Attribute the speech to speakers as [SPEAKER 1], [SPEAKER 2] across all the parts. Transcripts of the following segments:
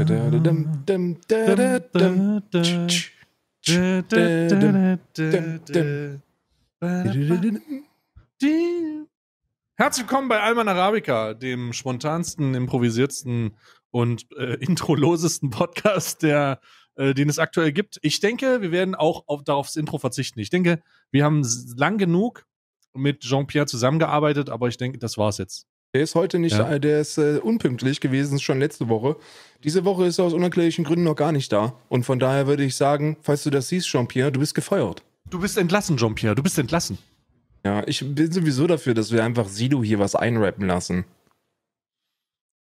[SPEAKER 1] Herzlich
[SPEAKER 2] willkommen bei Alman Arabica, dem spontansten, improvisiertsten und äh, introlosesten Podcast, der, äh, den es aktuell gibt. Ich denke, wir werden auch auf, das Intro verzichten. Ich denke, wir haben lang genug mit Jean-Pierre zusammengearbeitet, aber ich denke, das war's jetzt. Der ist heute nicht, ja.
[SPEAKER 1] Äh, der ist äh, unpünktlich gewesen, schon letzte Woche. Diese Woche ist er aus unerklärlichen Gründen noch gar nicht da. Und von daher würde ich sagen, falls du das siehst, Jean-Pierre, du bist gefeuert. Du bist entlassen, Jean-Pierre, du bist entlassen. Ja, ich bin sowieso dafür, dass wir einfach Sido hier was einrappen lassen.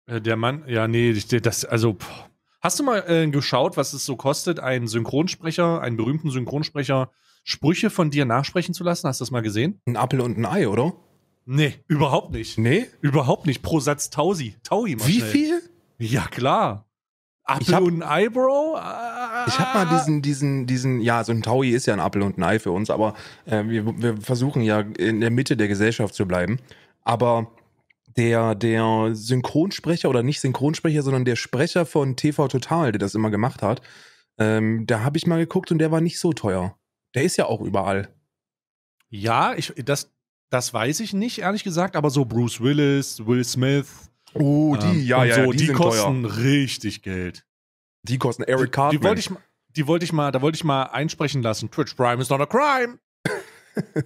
[SPEAKER 2] Äh, der Mann, ja, nee, das, also, pff. hast du mal äh, geschaut, was es so kostet, einen Synchronsprecher, einen berühmten Synchronsprecher, Sprüche von dir nachsprechen zu lassen? Hast du das mal gesehen? Ein Apfel und ein Ei, oder? Nee, überhaupt nicht. Nee? Überhaupt nicht. Pro Satz Tausi. Taui mal Wie schnell. viel?
[SPEAKER 1] Ja, klar. Apple hab, und ein Ei, Ah. Ich hab mal diesen, diesen, diesen, ja, so ein Taui ist ja ein Apple und ein Ei für uns, aber äh, wir, wir versuchen ja in der Mitte der Gesellschaft zu bleiben. Aber der, der Synchronsprecher oder nicht Synchronsprecher, sondern der Sprecher von TV Total, der das immer gemacht hat, ähm, da habe ich mal geguckt und der war nicht so teuer. Der ist ja auch überall.
[SPEAKER 2] Ja, ich, das, das weiß ich nicht, ehrlich gesagt, aber so Bruce Willis, Will Smith.
[SPEAKER 1] Oh, die, ähm, ja, ja, so, ja, die, die kosten teuer. richtig Geld. Die kosten Eric Cartman. Die,
[SPEAKER 2] die wollte ich, die ich mal, da wollte ich mal einsprechen lassen. Twitch Prime is not a crime.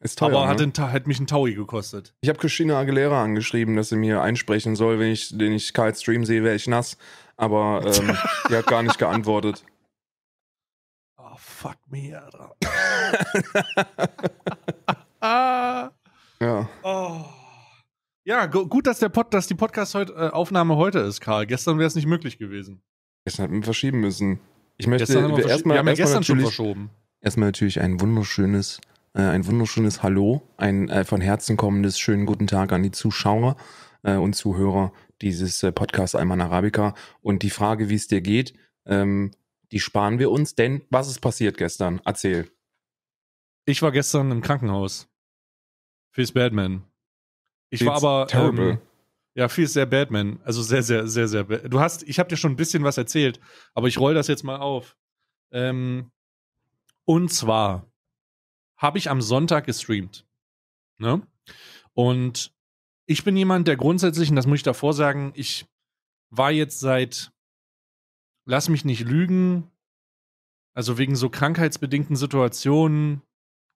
[SPEAKER 1] ist teuer, Aber hat, ne? den, hat mich ein Taui gekostet. Ich habe Christina Aguilera angeschrieben, dass sie mir einsprechen soll, wenn ich den ich Karls Stream sehe, wäre ich nass. Aber ähm, die hat gar nicht geantwortet. Oh, fuck
[SPEAKER 2] me, Alter. Ah. ja. Oh. Ja, gut, dass, der Pod, dass die Podcast-Aufnahme äh, heute ist, Karl. Gestern wäre es nicht möglich gewesen.
[SPEAKER 1] Gestern hätten wir verschieben müssen. Ich möchte erstmal. Wir, erst wir haben ja erst gestern schon verschoben. Erstmal natürlich ein wunderschönes, äh, ein wunderschönes Hallo, ein äh, von Herzen kommendes schönen guten Tag an die Zuschauer äh, und Zuhörer dieses äh, Podcasts Alman Arabica. Und die Frage, wie es dir geht, ähm, die sparen wir uns, denn was ist passiert gestern? Erzähl. Ich war gestern im Krankenhaus. Viel ist Batman. Ich Feels war aber. Ähm, terrible. Ähm,
[SPEAKER 2] ja, viel ist sehr Batman. Also sehr, sehr, sehr, sehr. Du hast, ich habe dir schon ein bisschen was erzählt, aber ich roll das jetzt mal auf. Ähm, und zwar habe ich am Sonntag gestreamt. Ne? Und ich bin jemand, der grundsätzlich, und das muss ich davor sagen, ich war jetzt seit, lass mich nicht lügen, also wegen so krankheitsbedingten Situationen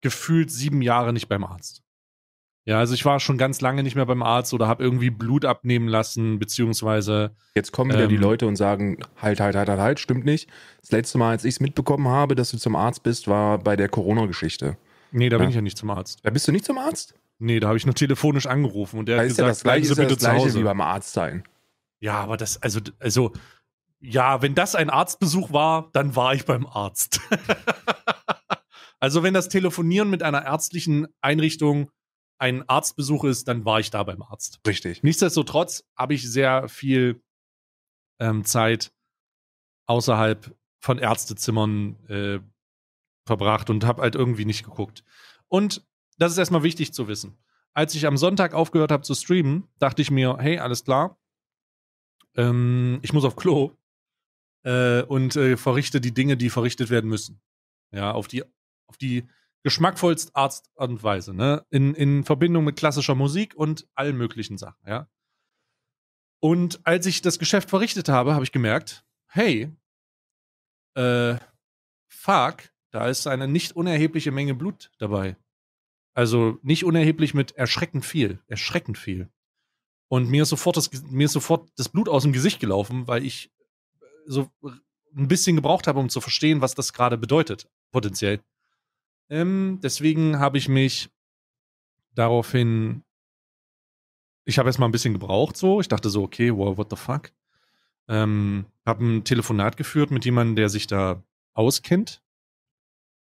[SPEAKER 2] gefühlt sieben Jahre nicht beim Arzt. Ja, also ich war schon ganz lange nicht mehr beim Arzt oder habe irgendwie Blut
[SPEAKER 1] abnehmen lassen, beziehungsweise. Jetzt kommen wieder ähm, die Leute und sagen, halt, halt, halt, halt, halt, stimmt nicht. Das letzte Mal, als ich es mitbekommen habe, dass du zum Arzt bist, war bei der Corona-Geschichte. Nee, da ja. bin ich ja nicht zum Arzt. Da bist du nicht zum Arzt? Nee, da habe ich nur telefonisch angerufen und der da hat gesagt, ja das gleiche, Sie ist ja bitte das gleiche zu Hause. wie beim
[SPEAKER 2] Arzt sein. Ja, aber das, also, also, ja, wenn das ein Arztbesuch war, dann war ich beim Arzt. also, wenn das Telefonieren mit einer ärztlichen Einrichtung ein Arztbesuch ist, dann war ich da beim Arzt. Richtig. Nichtsdestotrotz habe ich sehr viel ähm, Zeit außerhalb von Ärztezimmern äh, verbracht und habe halt irgendwie nicht geguckt. Und das ist erstmal wichtig zu wissen. Als ich am Sonntag aufgehört habe zu streamen, dachte ich mir, hey, alles klar, ähm, ich muss auf Klo äh, und äh, verrichte die Dinge, die verrichtet werden müssen. Ja, auf die, auf die geschmackvollst Arzt und Weise, ne? In, in Verbindung mit klassischer Musik und allen möglichen Sachen, ja. Und als ich das Geschäft verrichtet habe, habe ich gemerkt, hey, äh, fuck, da ist eine nicht unerhebliche Menge Blut dabei. Also nicht unerheblich mit erschreckend viel, erschreckend viel. Und mir ist sofort das, mir ist sofort das Blut aus dem Gesicht gelaufen, weil ich äh, so ein bisschen gebraucht habe, um zu verstehen, was das gerade bedeutet, potenziell. Ähm, deswegen habe ich mich daraufhin, ich habe erstmal ein bisschen gebraucht so. Ich dachte so, okay, wow, what the fuck? Ähm, habe ein Telefonat geführt mit jemandem, der sich da auskennt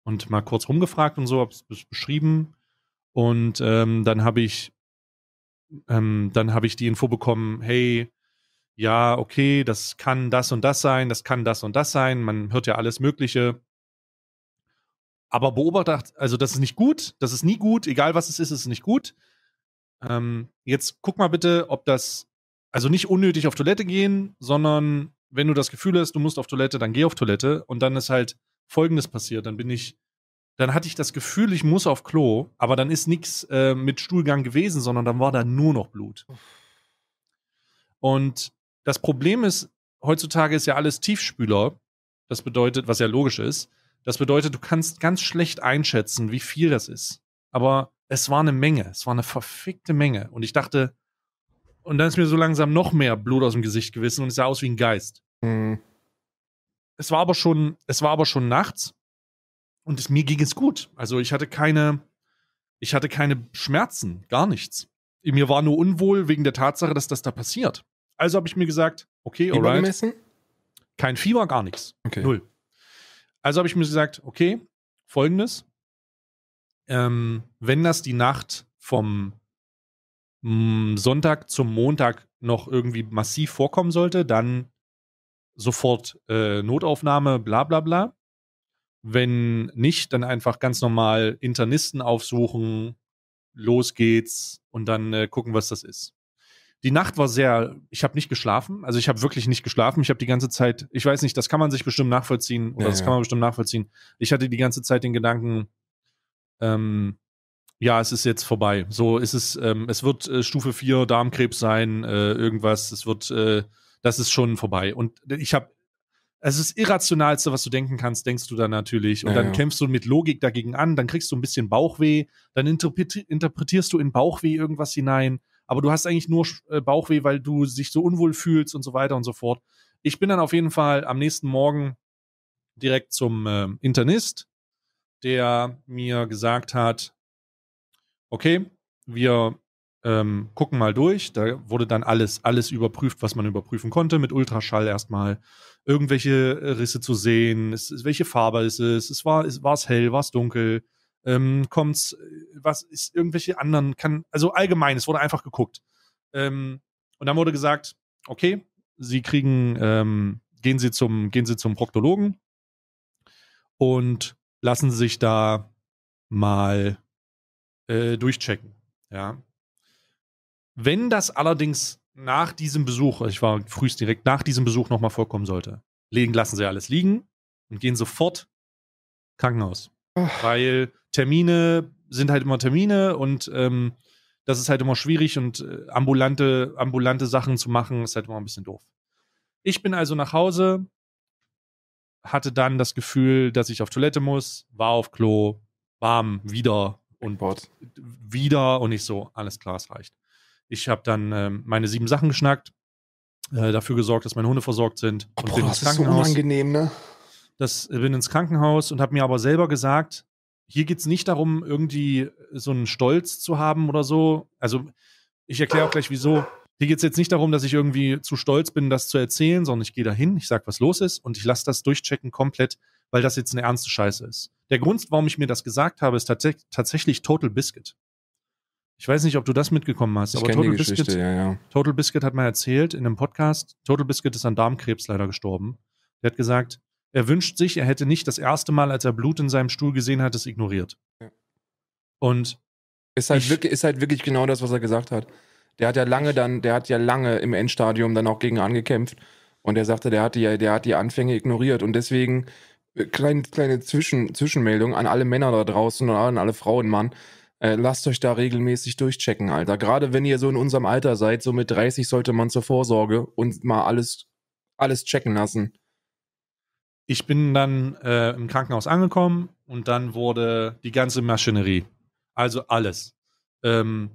[SPEAKER 2] und mal kurz rumgefragt und so, habe es beschrieben. Und ähm, dann habe ich, ähm, dann habe ich die Info bekommen, hey, ja, okay, das kann das und das sein, das kann das und das sein. Man hört ja alles Mögliche. Aber beobachtet, also das ist nicht gut, das ist nie gut, egal was es ist, ist es nicht gut. Ähm, jetzt guck mal bitte, ob das, also nicht unnötig auf Toilette gehen, sondern wenn du das Gefühl hast, du musst auf Toilette, dann geh auf Toilette. Und dann ist halt Folgendes passiert. Dann bin ich, dann hatte ich das Gefühl, ich muss auf Klo, aber dann ist nichts äh, mit Stuhlgang gewesen, sondern dann war da nur noch Blut. Und das Problem ist, heutzutage ist ja alles Tiefspüler. Das bedeutet, was ja logisch ist. Das bedeutet, du kannst ganz schlecht einschätzen, wie viel das ist. Aber es war eine Menge, es war eine verfickte Menge. Und ich dachte, und dann ist mir so langsam noch mehr Blut aus dem Gesicht gewissen und es sah aus wie ein Geist. Mhm. Es war aber schon, es war aber schon nachts und es, mir ging es gut. Also ich hatte keine, ich hatte keine Schmerzen, gar nichts. Mir war nur unwohl wegen der Tatsache, dass das da passiert. Also habe ich mir gesagt, okay, Fieber alright. Kein Fieber, gar nichts. Okay. Null. Also habe ich mir gesagt, okay, folgendes. Ähm, wenn das die Nacht vom mm, Sonntag zum Montag noch irgendwie massiv vorkommen sollte, dann sofort äh, Notaufnahme, bla bla bla. Wenn nicht, dann einfach ganz normal Internisten aufsuchen, los geht's und dann äh, gucken, was das ist die Nacht war sehr, ich habe nicht geschlafen, also ich habe wirklich nicht geschlafen. Ich habe die ganze Zeit, ich weiß nicht, das kann man sich bestimmt nachvollziehen oder ja, das ja. kann man bestimmt nachvollziehen. Ich hatte die ganze Zeit den Gedanken, ähm, ja, es ist jetzt vorbei. So ist es, ähm, es wird äh, Stufe 4 Darmkrebs sein, äh, irgendwas, es wird, äh, das ist schon vorbei. Und ich habe es ist das irrationalste, was du denken kannst, denkst du dann natürlich. Und ja, dann ja. kämpfst du mit Logik dagegen an, dann kriegst du ein bisschen Bauchweh, dann interpretierst du in Bauchweh irgendwas hinein aber du hast eigentlich nur äh, Bauchweh, weil du dich so unwohl fühlst und so weiter und so fort. Ich bin dann auf jeden Fall am nächsten Morgen direkt zum äh, Internist, der mir gesagt hat, okay, wir ähm, gucken mal durch. Da wurde dann alles, alles überprüft, was man überprüfen konnte, mit Ultraschall erstmal. Irgendwelche äh, Risse zu sehen, es, welche Farbe ist es, es war es war's hell, war es dunkel, ähm, kommt's, äh, was ist irgendwelche anderen, kann, also allgemein, es wurde einfach geguckt. Ähm, und dann wurde gesagt, okay, Sie kriegen, ähm, gehen Sie zum, gehen Sie zum Proktologen und lassen sich da mal äh, durchchecken. Ja. Wenn das allerdings nach diesem Besuch, also ich war frühst direkt nach diesem Besuch nochmal vorkommen sollte, legen lassen Sie alles liegen und gehen sofort Krankenhaus weil Termine sind halt immer Termine und ähm, das ist halt immer schwierig und äh, ambulante, ambulante Sachen zu machen, ist halt immer ein bisschen doof. Ich bin also nach Hause, hatte dann das Gefühl, dass ich auf Toilette muss, war auf Klo, warm, wieder und Bord. wieder und ich so, alles klar, es reicht. Ich habe dann äh, meine sieben Sachen geschnackt, äh, dafür gesorgt, dass meine Hunde versorgt sind. Oh, und boah, bin das ist so unangenehm, ne? das äh, bin ins Krankenhaus und habe mir aber selber gesagt, hier geht es nicht darum, irgendwie so einen Stolz zu haben oder so. Also ich erkläre auch gleich, wieso. Hier geht es jetzt nicht darum, dass ich irgendwie zu stolz bin, das zu erzählen, sondern ich gehe dahin, ich sage, was los ist und ich lasse das durchchecken komplett, weil das jetzt eine ernste Scheiße ist. Der Grund, warum ich mir das gesagt habe, ist tats tatsächlich Total Biscuit. Ich weiß nicht, ob du das mitgekommen hast, ich aber Total Biscuit, ja, ja. Total Biscuit hat mal erzählt in einem Podcast, Total Biscuit ist an Darmkrebs leider gestorben. Der hat gesagt, er wünscht sich, er hätte nicht das erste Mal, als er Blut in seinem Stuhl gesehen hat, es ignoriert.
[SPEAKER 1] Ja. Und ist halt, ich, wirklich, ist halt wirklich genau das, was er gesagt hat. Der hat ja lange dann, der hat ja lange im Endstadium dann auch gegen angekämpft. Und er sagte, der hat die, der hat die Anfänge ignoriert. Und deswegen, äh, kleine, kleine Zwischen, Zwischenmeldung an alle Männer da draußen und an alle Frauen, Mann. Äh, lasst euch da regelmäßig durchchecken, Alter. Gerade wenn ihr so in unserem Alter seid, so mit 30 sollte man zur Vorsorge und mal alles, alles checken lassen ich
[SPEAKER 2] bin dann äh, im Krankenhaus angekommen und dann wurde die ganze Maschinerie, also alles. Ähm,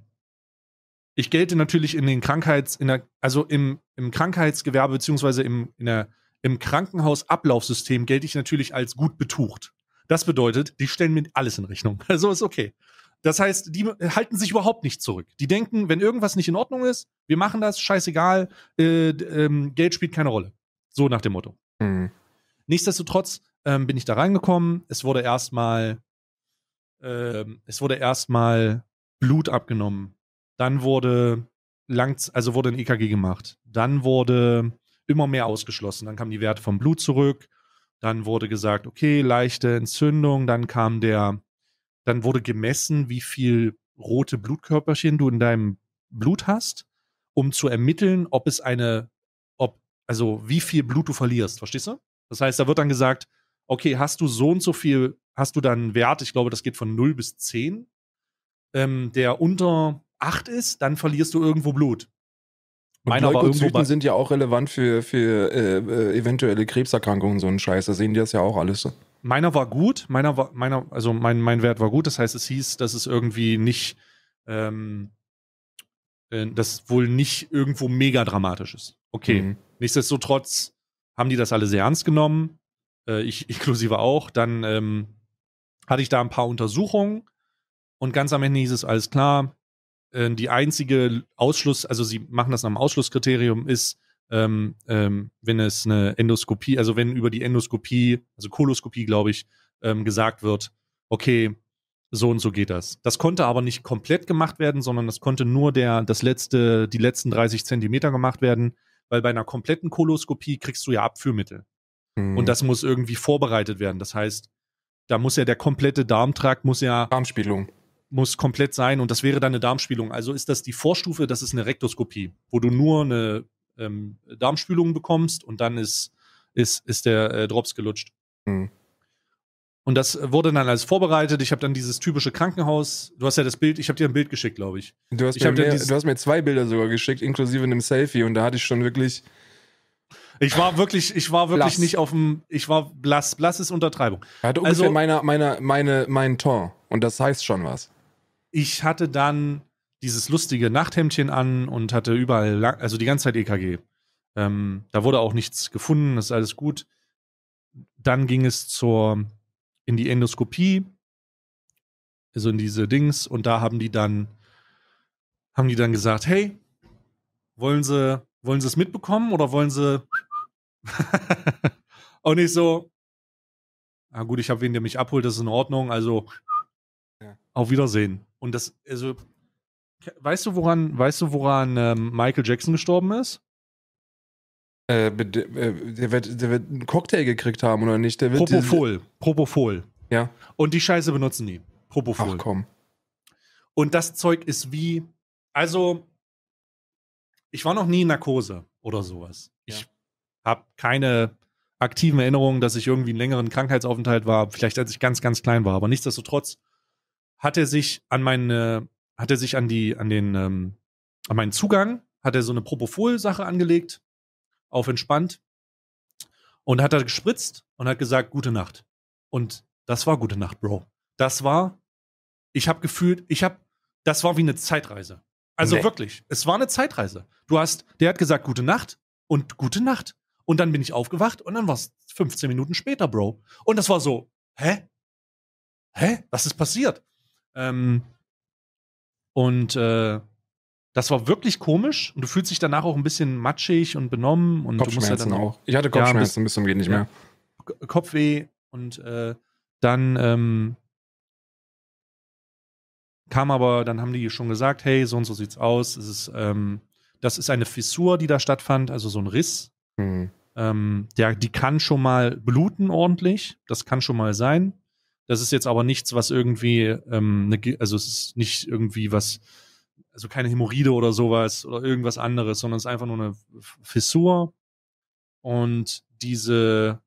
[SPEAKER 2] ich gelte natürlich in den Krankheits, in der, also im, im Krankheitsgewerbe beziehungsweise im, in der, im Krankenhausablaufsystem gelte ich natürlich als gut betucht. Das bedeutet, die stellen mir alles in Rechnung. Also ist okay. Das heißt, die halten sich überhaupt nicht zurück. Die denken, wenn irgendwas nicht in Ordnung ist, wir machen das, scheißegal, äh, ähm, Geld spielt keine Rolle. So nach dem Motto. Mhm. Nichtsdestotrotz ähm, bin ich da reingekommen. Es wurde erstmal äh, es wurde erstmal Blut abgenommen. Dann wurde lang, also wurde ein EKG gemacht. Dann wurde immer mehr ausgeschlossen. Dann kamen die Werte vom Blut zurück. Dann wurde gesagt, okay, leichte Entzündung. Dann kam der, dann wurde gemessen, wie viel rote Blutkörperchen du in deinem Blut hast, um zu ermitteln, ob es eine, ob, also wie viel Blut du verlierst. Verstehst du? Das heißt, da wird dann gesagt, okay, hast du so und so viel, hast du dann einen Wert, ich glaube, das geht von 0 bis 10, ähm, der unter 8 ist, dann verlierst du irgendwo Blut. Und Meiner Leukozyten war sind
[SPEAKER 1] ja auch relevant für, für äh, äh, eventuelle Krebserkrankungen, so ein Scheiß. Da sehen die das ja auch alles so.
[SPEAKER 2] Meiner war gut, meiner war, meiner, also mein, mein Wert war gut. Das heißt, es hieß, dass es irgendwie nicht, ähm, äh, dass wohl nicht irgendwo mega dramatisch ist. Okay. Mhm. Nichtsdestotrotz haben die das alle sehr ernst genommen, äh, ich inklusive auch. Dann ähm, hatte ich da ein paar Untersuchungen und ganz am Ende hieß es alles klar. Äh, die einzige Ausschluss, also sie machen das nach dem Ausschlusskriterium, ist, ähm, ähm, wenn es eine Endoskopie, also wenn über die Endoskopie, also Koloskopie, glaube ich, ähm, gesagt wird, okay, so und so geht das. Das konnte aber nicht komplett gemacht werden, sondern das konnte nur der, das letzte, die letzten 30 Zentimeter gemacht werden weil bei einer kompletten Koloskopie kriegst du ja Abführmittel. Mhm. Und das muss irgendwie vorbereitet werden. Das heißt, da muss ja der komplette Darmtrakt, muss ja. Darmspielung. Muss komplett sein und das wäre dann eine Darmspielung. Also ist das die Vorstufe, das ist eine Rektoskopie, wo du nur eine ähm, Darmspülung bekommst und dann ist, ist, ist der äh, Drops gelutscht. Mhm. Und das wurde dann alles vorbereitet. Ich habe dann dieses typische Krankenhaus.
[SPEAKER 1] Du hast ja das Bild, ich habe dir ein Bild geschickt, glaube ich. Du hast, ich mir mehr, du hast mir zwei Bilder sogar geschickt, inklusive einem Selfie. Und da hatte ich schon wirklich. Ich war wirklich, ich war wirklich blass. nicht auf dem, ich war
[SPEAKER 2] blass, blass ist Untertreibung. Er hatte ungefähr also,
[SPEAKER 1] meiner, meiner, meine, meinen Ton und das heißt schon was.
[SPEAKER 2] Ich hatte dann dieses lustige Nachthemdchen an und hatte überall, also die ganze Zeit EKG. Ähm, da wurde auch nichts gefunden, das ist alles gut. Dann ging es zur in die Endoskopie, also in diese Dings, und da haben die dann, haben die dann gesagt, hey, wollen sie, wollen sie es mitbekommen oder wollen sie und nicht so, na gut, ich habe wen, der mich abholt, das ist in Ordnung, also auf Wiedersehen. Und das, also, weißt du, woran, weißt du, woran ähm, Michael Jackson gestorben
[SPEAKER 1] ist? Äh, äh, der, wird, der wird einen Cocktail gekriegt haben, oder nicht? Der wird Propofol. Propofol. Ja. Und die Scheiße benutzen die. Propofol. Ach komm.
[SPEAKER 2] Und das Zeug ist wie. Also, ich war noch nie in Narkose oder sowas. Ja. Ich habe keine aktiven Erinnerungen, dass ich irgendwie einen längeren Krankheitsaufenthalt war, vielleicht als ich ganz, ganz klein war. Aber nichtsdestotrotz hat er sich an meine, hat er sich an die, an den, ähm, an meinen Zugang, hat er so eine Propofol-Sache angelegt, auf entspannt und hat da gespritzt und hat gesagt, gute Nacht. Und das war gute Nacht, Bro. Das war, ich habe gefühlt, ich habe, das war wie eine Zeitreise. Also nee. wirklich, es war eine Zeitreise. Du hast, der hat gesagt, gute Nacht und gute Nacht. Und dann bin ich aufgewacht und dann war es 15 Minuten später, Bro. Und das war so, hä? Hä? Was ist passiert? Ähm, und äh, das war wirklich komisch und du fühlst dich danach auch ein bisschen matschig und benommen und Kopfschmerzen du musst ja dann auch. Ich hatte Kopfschmerzen ja, bis, zum Gehen nicht mehr. Ja, Kopfweh und äh, dann ähm, kam aber, dann haben die schon gesagt, hey, so und so sieht's aus. Es ist, ähm, das ist eine Fissur, die da stattfand, also so ein Riss. Mhm. Ähm, der, die kann schon mal bluten ordentlich. Das kann schon mal sein. Das ist jetzt aber nichts, was irgendwie, ähm, ne, also es ist nicht irgendwie was, also keine Hämorrhoide oder sowas oder irgendwas anderes, sondern es ist einfach nur eine Fissur. Und diese,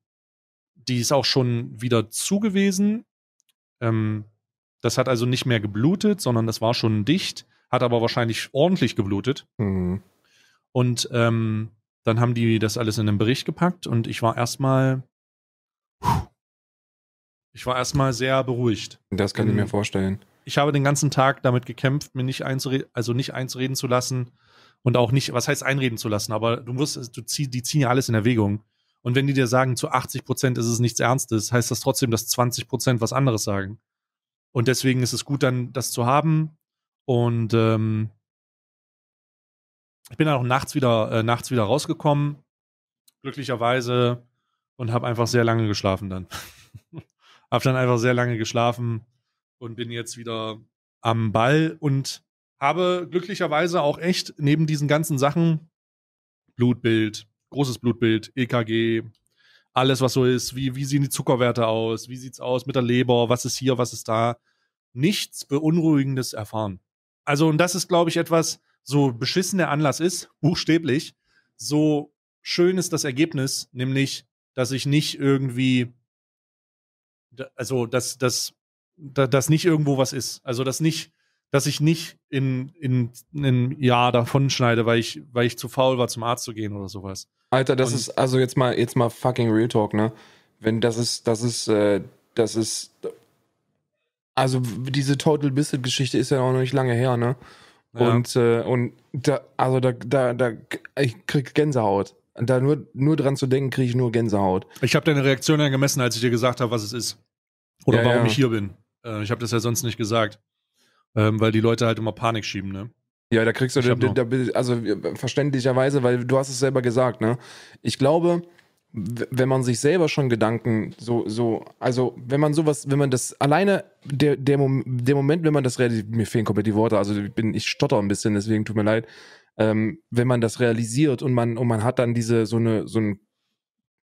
[SPEAKER 2] die ist auch schon wieder zugewiesen. Ähm, das hat also nicht mehr geblutet, sondern das war schon dicht, hat aber wahrscheinlich ordentlich geblutet. Mhm. Und ähm, dann haben die das alles in den Bericht gepackt und ich war erstmal, ich war erstmal sehr beruhigt. Das kann ich mir vorstellen ich habe den ganzen Tag damit gekämpft, mir nicht einzureden, also nicht einzureden zu lassen und auch nicht, was heißt einreden zu lassen, aber du musst, du zieh, die ziehen ja alles in Erwägung. Und wenn die dir sagen, zu 80 Prozent ist es nichts Ernstes, heißt das trotzdem, dass 20 Prozent was anderes sagen. Und deswegen ist es gut, dann das zu haben. Und ähm, ich bin dann auch nachts wieder, äh, nachts wieder rausgekommen, glücklicherweise, und habe einfach sehr lange geschlafen dann. habe dann einfach sehr lange geschlafen und bin jetzt wieder am Ball und habe glücklicherweise auch echt neben diesen ganzen Sachen Blutbild, großes Blutbild, EKG, alles, was so ist, wie, wie sehen die Zuckerwerte aus, wie sieht's aus mit der Leber, was ist hier, was ist da, nichts Beunruhigendes erfahren. Also, und das ist, glaube ich, etwas, so beschissen der Anlass ist, buchstäblich, so schön ist das Ergebnis, nämlich, dass ich nicht irgendwie, also, dass, dass da, dass nicht irgendwo was ist. Also dass nicht, dass ich nicht in, in, in einem Jahr davon schneide, weil ich, weil ich zu faul war, zum Arzt zu gehen oder sowas. Alter, das Und ist,
[SPEAKER 1] also jetzt mal, jetzt mal fucking Real Talk, ne? Wenn das ist, das ist, äh, das ist. Also diese Total Biscuit Geschichte ist ja auch noch nicht lange her, ne? Ja. Und, äh, und da, also da, da, da, ich krieg Gänsehaut. Da nur, nur dran zu denken, kriege ich nur Gänsehaut. Ich habe deine Reaktion ja gemessen,
[SPEAKER 2] als ich dir gesagt habe, was es ist.
[SPEAKER 1] Oder ja, warum ja. ich hier
[SPEAKER 2] bin. Äh, ich habe das ja sonst nicht gesagt, ähm, weil die Leute halt immer Panik schieben, ne? Ja, da kriegst du, den, da,
[SPEAKER 1] also äh, verständlicherweise, weil du hast es selber gesagt, ne? Ich glaube, wenn man sich selber schon Gedanken so, so, also wenn man sowas, wenn man das alleine, der, der, Mom, der Moment, wenn man das realisiert, mir fehlen komplett die Worte, also ich bin, ich stotter ein bisschen, deswegen tut mir leid, ähm, wenn man das realisiert und man, und man hat dann diese, so eine, so ein,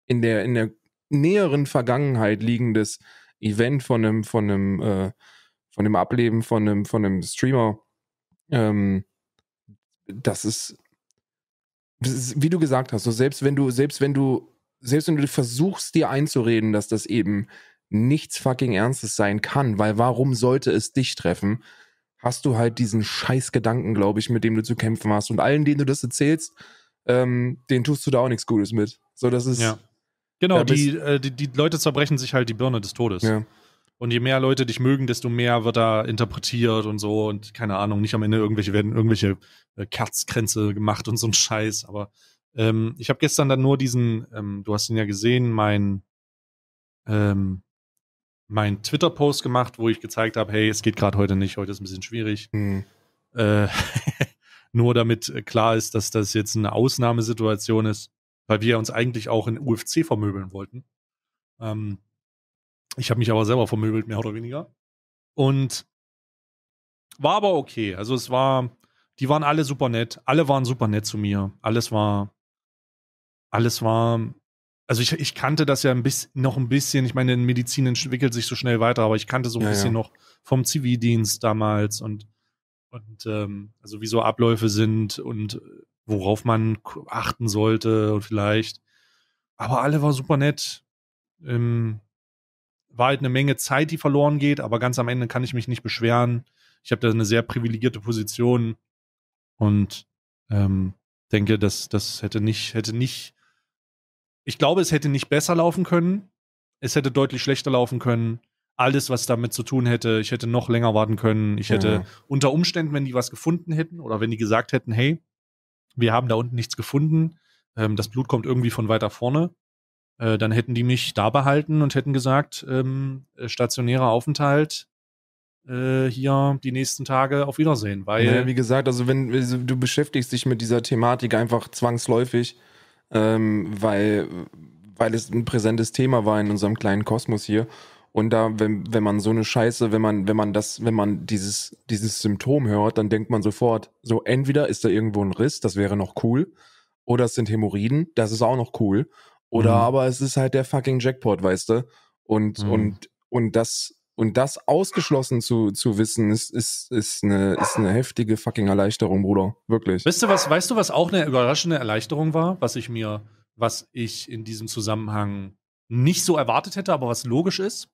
[SPEAKER 1] in der, in der näheren Vergangenheit liegendes Event, von einem, von einem, äh, von dem Ableben von einem, von einem Streamer, ähm, das ist, das ist, wie du gesagt hast, so selbst wenn du, selbst wenn du, selbst wenn du versuchst, dir einzureden, dass das eben nichts fucking Ernstes sein kann, weil warum sollte es dich treffen? Hast du halt diesen scheiß Gedanken, glaube ich, mit dem du zu kämpfen hast. Und allen, denen du das erzählst, ähm, den tust du da auch nichts Gutes mit. So, das ist, ja. Genau, die,
[SPEAKER 2] äh, die, die, Leute zerbrechen sich halt die Birne des Todes. Ja. Und je mehr Leute dich mögen, desto mehr wird da interpretiert und so und keine Ahnung, nicht am Ende irgendwelche werden irgendwelche äh, Kerzkränze gemacht und so ein Scheiß. Aber ähm, ich habe gestern dann nur diesen, ähm, du hast ihn ja gesehen, mein ähm, mein Twitter-Post gemacht, wo ich gezeigt habe, hey, es geht gerade heute nicht, heute ist ein bisschen schwierig. Mhm. Äh, nur damit klar ist, dass das jetzt eine Ausnahmesituation ist weil wir uns eigentlich auch in UFC vermöbeln wollten. Ähm, ich habe mich aber selber vermöbelt, mehr oder weniger. Und war aber okay. Also es war, die waren alle super nett. Alle waren super nett zu mir. Alles war, alles war, also ich, ich kannte das ja ein bisschen, noch ein bisschen. Ich meine, in Medizin entwickelt sich so schnell weiter, aber ich kannte so ein ja, bisschen ja. noch vom Zivildienst damals und, und ähm, also wie so Abläufe sind und worauf man achten sollte und vielleicht. Aber alle war super nett. Ähm, war halt eine Menge Zeit, die verloren geht, aber ganz am Ende kann ich mich nicht beschweren. Ich habe da eine sehr privilegierte Position und ähm, denke, dass das hätte nicht, hätte nicht, ich glaube, es hätte nicht besser laufen können. Es hätte deutlich schlechter laufen können. Alles, was damit zu tun hätte, ich hätte noch länger warten können. Ich hätte mhm. unter Umständen, wenn die was gefunden hätten oder wenn die gesagt hätten, hey, wir haben da unten nichts gefunden, ähm, das Blut kommt irgendwie von weiter vorne, äh, dann hätten die mich da behalten und hätten gesagt, ähm, äh, stationärer Aufenthalt, äh, hier die nächsten
[SPEAKER 1] Tage auf Wiedersehen. Weil ja, ne, wie gesagt, also wenn also du beschäftigst dich mit dieser Thematik einfach zwangsläufig, ähm, weil, weil es ein präsentes Thema war in unserem kleinen Kosmos hier. Und da, wenn, wenn man so eine Scheiße, wenn man, wenn man das, wenn man dieses, dieses Symptom hört, dann denkt man sofort, so entweder ist da irgendwo ein Riss, das wäre noch cool, oder es sind Hämorrhoiden, das ist auch noch cool, oder mhm. aber es ist halt der fucking Jackpot, weißt du? Und, mhm. und, und das, und das ausgeschlossen zu, zu wissen, ist, ist, ist, eine, ist eine heftige fucking Erleichterung, Bruder. Wirklich.
[SPEAKER 2] Weißt du, was, weißt du, was auch eine überraschende Erleichterung war, was ich mir, was ich in diesem Zusammenhang nicht so erwartet hätte, aber was logisch ist?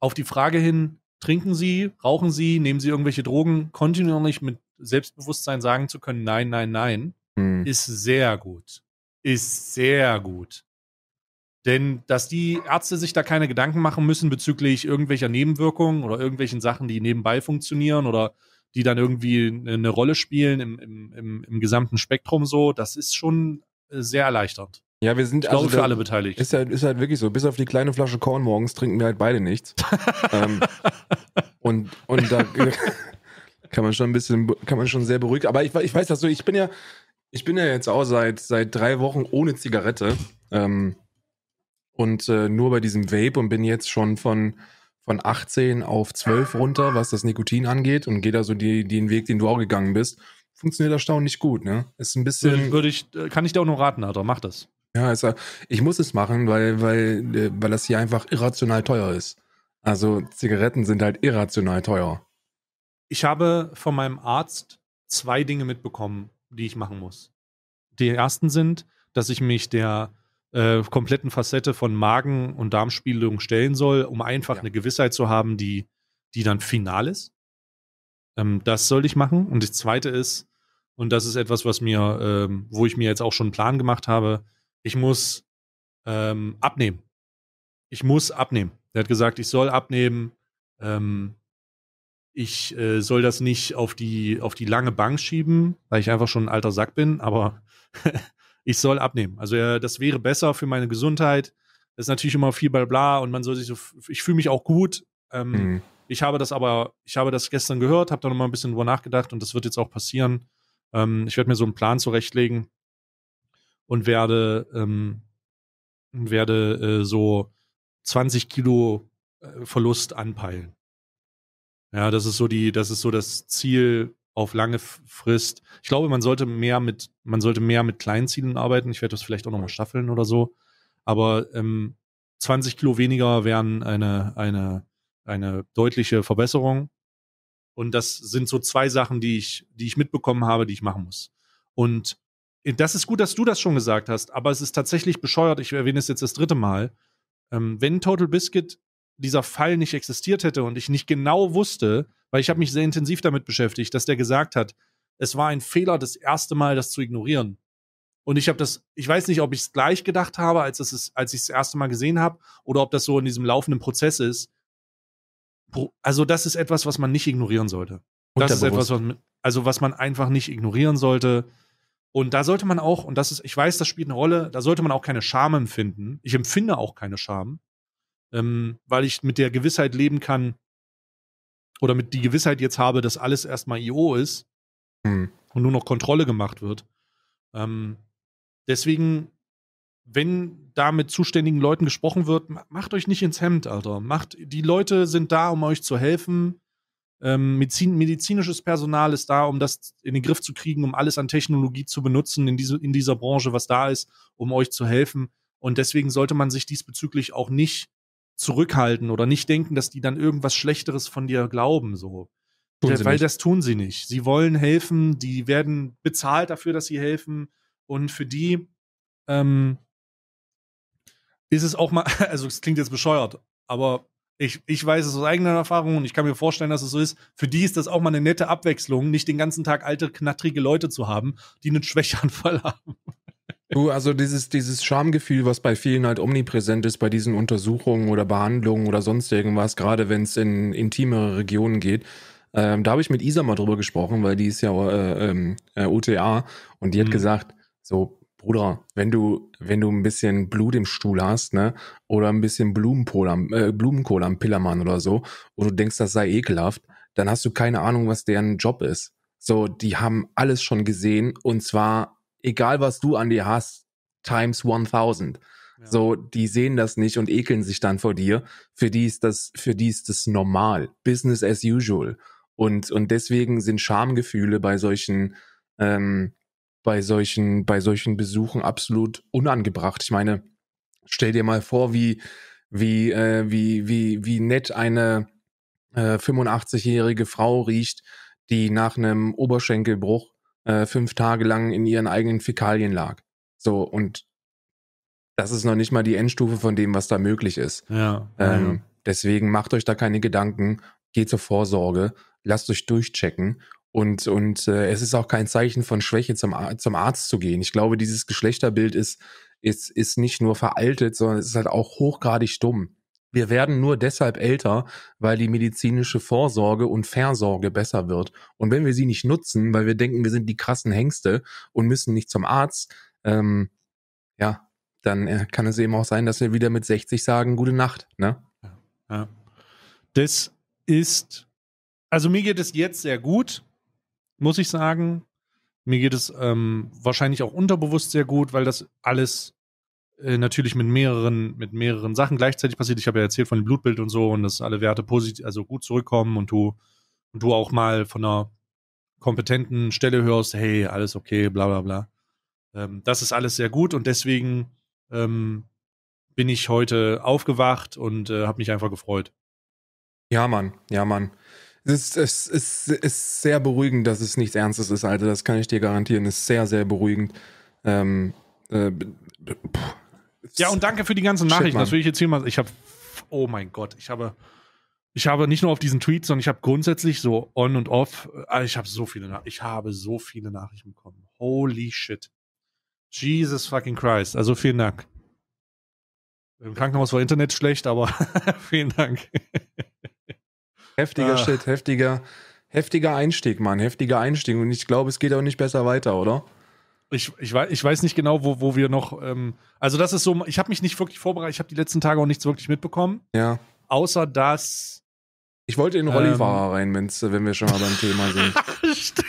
[SPEAKER 2] auf die Frage hin, trinken Sie, rauchen Sie, nehmen Sie irgendwelche Drogen, kontinuierlich mit Selbstbewusstsein sagen zu können, nein, nein, nein, hm. ist sehr gut. Ist sehr gut. Denn dass die Ärzte sich da keine Gedanken machen müssen bezüglich irgendwelcher Nebenwirkungen oder irgendwelchen Sachen, die nebenbei funktionieren oder die dann irgendwie eine ne Rolle spielen im, im, im, im gesamten Spektrum so, das ist schon äh, sehr erleichternd.
[SPEAKER 1] Ja, wir sind ich also für alle beteiligt. Ist halt, ist halt wirklich so. Bis auf die kleine Flasche Korn morgens trinken wir halt beide nichts. ähm, und, und da kann man schon ein bisschen, kann man schon sehr beruhigt. Aber ich, ich weiß das so, ich bin ja, ich bin ja jetzt auch seit, seit drei Wochen ohne Zigarette ähm, und äh, nur bei diesem Vape und bin jetzt schon von, von 18 auf 12 runter, was das Nikotin angeht und gehe da so die, den Weg, den du auch gegangen bist funktioniert erstaunlich gut, ne? Ist ein bisschen. würde ich, äh, kann ich dir auch nur raten, Alter, mach das. Ja, also ich muss es machen, weil, weil, äh, weil das hier einfach irrational teuer ist. Also Zigaretten sind halt irrational teuer. Ich
[SPEAKER 2] habe von meinem Arzt zwei Dinge mitbekommen, die ich machen muss. Die ersten sind, dass ich mich der äh, kompletten Facette von Magen- und Darmspielung stellen soll, um einfach ja. eine Gewissheit zu haben, die, die dann final ist. Ähm, das soll ich machen. Und das zweite ist, und das ist etwas, was mir, ähm, wo ich mir jetzt auch schon einen Plan gemacht habe, ich muss ähm, abnehmen. Ich muss abnehmen. Er hat gesagt, ich soll abnehmen. Ähm, ich äh, soll das nicht auf die, auf die lange Bank schieben, weil ich einfach schon ein alter Sack bin, aber ich soll abnehmen. Also äh, das wäre besser für meine Gesundheit. Das ist natürlich immer viel bla bla und man soll sich so, ich fühle mich auch gut. Ähm, mhm. Ich habe das aber, ich habe das gestern gehört, habe da nochmal ein bisschen drüber nachgedacht und das wird jetzt auch passieren. Ähm, ich werde mir so einen Plan zurechtlegen, und werde, ähm, werde äh, so 20 Kilo äh, Verlust anpeilen. Ja, das ist so die, das ist so das Ziel auf lange Frist. Ich glaube, man sollte mehr mit, man sollte mehr mit kleinen Zielen arbeiten. Ich werde das vielleicht auch nochmal staffeln oder so. Aber ähm, 20 Kilo weniger wären eine, eine, eine deutliche Verbesserung. Und das sind so zwei Sachen, die ich, die ich mitbekommen habe, die ich machen muss. Und äh, das ist gut, dass du das schon gesagt hast, aber es ist tatsächlich bescheuert, ich erwähne es jetzt das dritte Mal. Ähm, wenn Total Biscuit dieser Fall nicht existiert hätte und ich nicht genau wusste, weil ich habe mich sehr intensiv damit beschäftigt, dass der gesagt hat, es war ein Fehler, das erste Mal das zu ignorieren. Und ich habe das, ich weiß nicht, ob ich es gleich gedacht habe, als es, als ich es das erste Mal gesehen habe, oder ob das so in diesem laufenden Prozess ist. Also das ist etwas, was man nicht ignorieren sollte. Das ist etwas, was, also was man einfach nicht ignorieren sollte. Und da sollte man auch, und das ist, ich weiß, das spielt eine Rolle, da sollte man auch keine Scham empfinden. Ich empfinde auch keine Scham, ähm, weil ich mit der Gewissheit leben kann oder mit die Gewissheit jetzt habe, dass alles erstmal IO ist mhm. und nur noch Kontrolle gemacht wird. Ähm, deswegen, wenn da mit zuständigen Leuten gesprochen wird, macht euch nicht ins Hemd, Alter. Macht, die Leute sind da, um euch zu helfen. Ähm, medizinisches Personal ist da, um das in den Griff zu kriegen, um alles an Technologie zu benutzen in, diese, in dieser Branche, was da ist, um euch zu helfen. Und deswegen sollte man sich diesbezüglich auch nicht zurückhalten oder nicht denken, dass die dann irgendwas Schlechteres von dir glauben, so. Ja, weil nicht. das tun sie nicht. Sie wollen helfen, die werden bezahlt dafür, dass sie helfen. Und für die ähm, ist es auch mal, also es klingt jetzt bescheuert, aber ich, ich weiß es aus eigener Erfahrung und ich kann mir vorstellen, dass es so ist. Für die ist das auch mal eine nette Abwechslung, nicht den ganzen Tag alte, knattrige Leute zu haben, die einen Schwächeanfall haben.
[SPEAKER 1] Du, also dieses, dieses Schamgefühl, was bei vielen halt omnipräsent ist, bei diesen Untersuchungen oder Behandlungen oder sonst irgendwas, gerade wenn es in intimere Regionen geht, ähm, da habe ich mit Isa mal drüber gesprochen, weil die ist ja äh, ähm, äh, OTA und die hat mhm. gesagt, so Bruder, wenn du, wenn du ein bisschen Blut im Stuhl hast, ne, oder ein bisschen Blumenkohle am, äh, Blumenkohl am Pillermann oder so, und du denkst, das sei ekelhaft, dann hast du keine Ahnung, was deren Job ist. So, die haben alles schon gesehen und zwar, egal was du an dir hast, times 1000. Ja. So, die sehen das nicht und ekeln sich dann vor dir. Für die ist das, für die ist das normal. Business as usual. Und, und deswegen sind Schamgefühle bei solchen, ähm, bei solchen, bei solchen Besuchen absolut unangebracht. Ich meine, stell dir mal vor, wie, wie, äh, wie, wie, wie nett eine äh, 85-jährige Frau riecht, die nach einem Oberschenkelbruch äh, fünf Tage lang in ihren eigenen Fäkalien lag. So, und das ist noch nicht mal die Endstufe von dem, was da möglich ist. Ja, ähm, ja. Deswegen macht euch da keine Gedanken, geht zur Vorsorge, lasst euch durchchecken und, und äh, es ist auch kein Zeichen von Schwäche, zum, zum Arzt zu gehen. Ich glaube, dieses Geschlechterbild ist, ist, ist nicht nur veraltet, sondern es ist halt auch hochgradig dumm. Wir werden nur deshalb älter, weil die medizinische Vorsorge und Versorge besser wird. Und wenn wir sie nicht nutzen, weil wir denken, wir sind die krassen Hengste und müssen nicht zum Arzt, ähm, ja, dann äh, kann es eben auch sein, dass wir wieder mit 60 sagen, gute Nacht, ne? Ja. Das ist, also mir geht es jetzt sehr gut
[SPEAKER 2] muss ich sagen. Mir geht es ähm, wahrscheinlich auch unterbewusst sehr gut, weil das alles äh, natürlich mit mehreren, mit mehreren Sachen gleichzeitig passiert. Ich habe ja erzählt von dem Blutbild und so und dass alle Werte positiv, also gut zurückkommen und du, und du auch mal von einer kompetenten Stelle hörst, hey, alles okay, bla bla bla. Ähm, das ist alles sehr gut und deswegen ähm, bin ich heute aufgewacht und äh,
[SPEAKER 1] habe mich einfach gefreut. Ja, Mann, ja, Mann. Es ist, es ist, ist, sehr beruhigend, dass es nichts Ernstes ist, Alter. Das kann ich dir garantieren. Es Ist sehr, sehr beruhigend. Ähm, äh,
[SPEAKER 2] ja, und danke für die ganzen Nachrichten. Shit, das will
[SPEAKER 1] ich jetzt hier mal. Ich habe, oh
[SPEAKER 2] mein Gott, ich habe, ich habe nicht nur auf diesen Tweet, sondern ich habe grundsätzlich so on und off. Äh, ich habe so viele, ich habe so viele Nachrichten bekommen. Holy shit. Jesus fucking Christ. Also vielen Dank. Im Krankenhaus war Internet schlecht, aber vielen Dank.
[SPEAKER 1] Heftiger Ach. Shit, heftiger, heftiger Einstieg, Mann, heftiger Einstieg. Und ich glaube, es geht auch nicht besser weiter, oder? Ich, ich, weiß, ich weiß nicht genau,
[SPEAKER 2] wo, wo wir noch. Ähm, also, das ist so, ich habe mich nicht wirklich vorbereitet, ich habe die letzten Tage auch nichts wirklich mitbekommen. Ja. Außer dass. Ich wollte in Rollifahrer
[SPEAKER 1] ähm, rein, wenn wir schon mal beim Thema sind. Stimmt.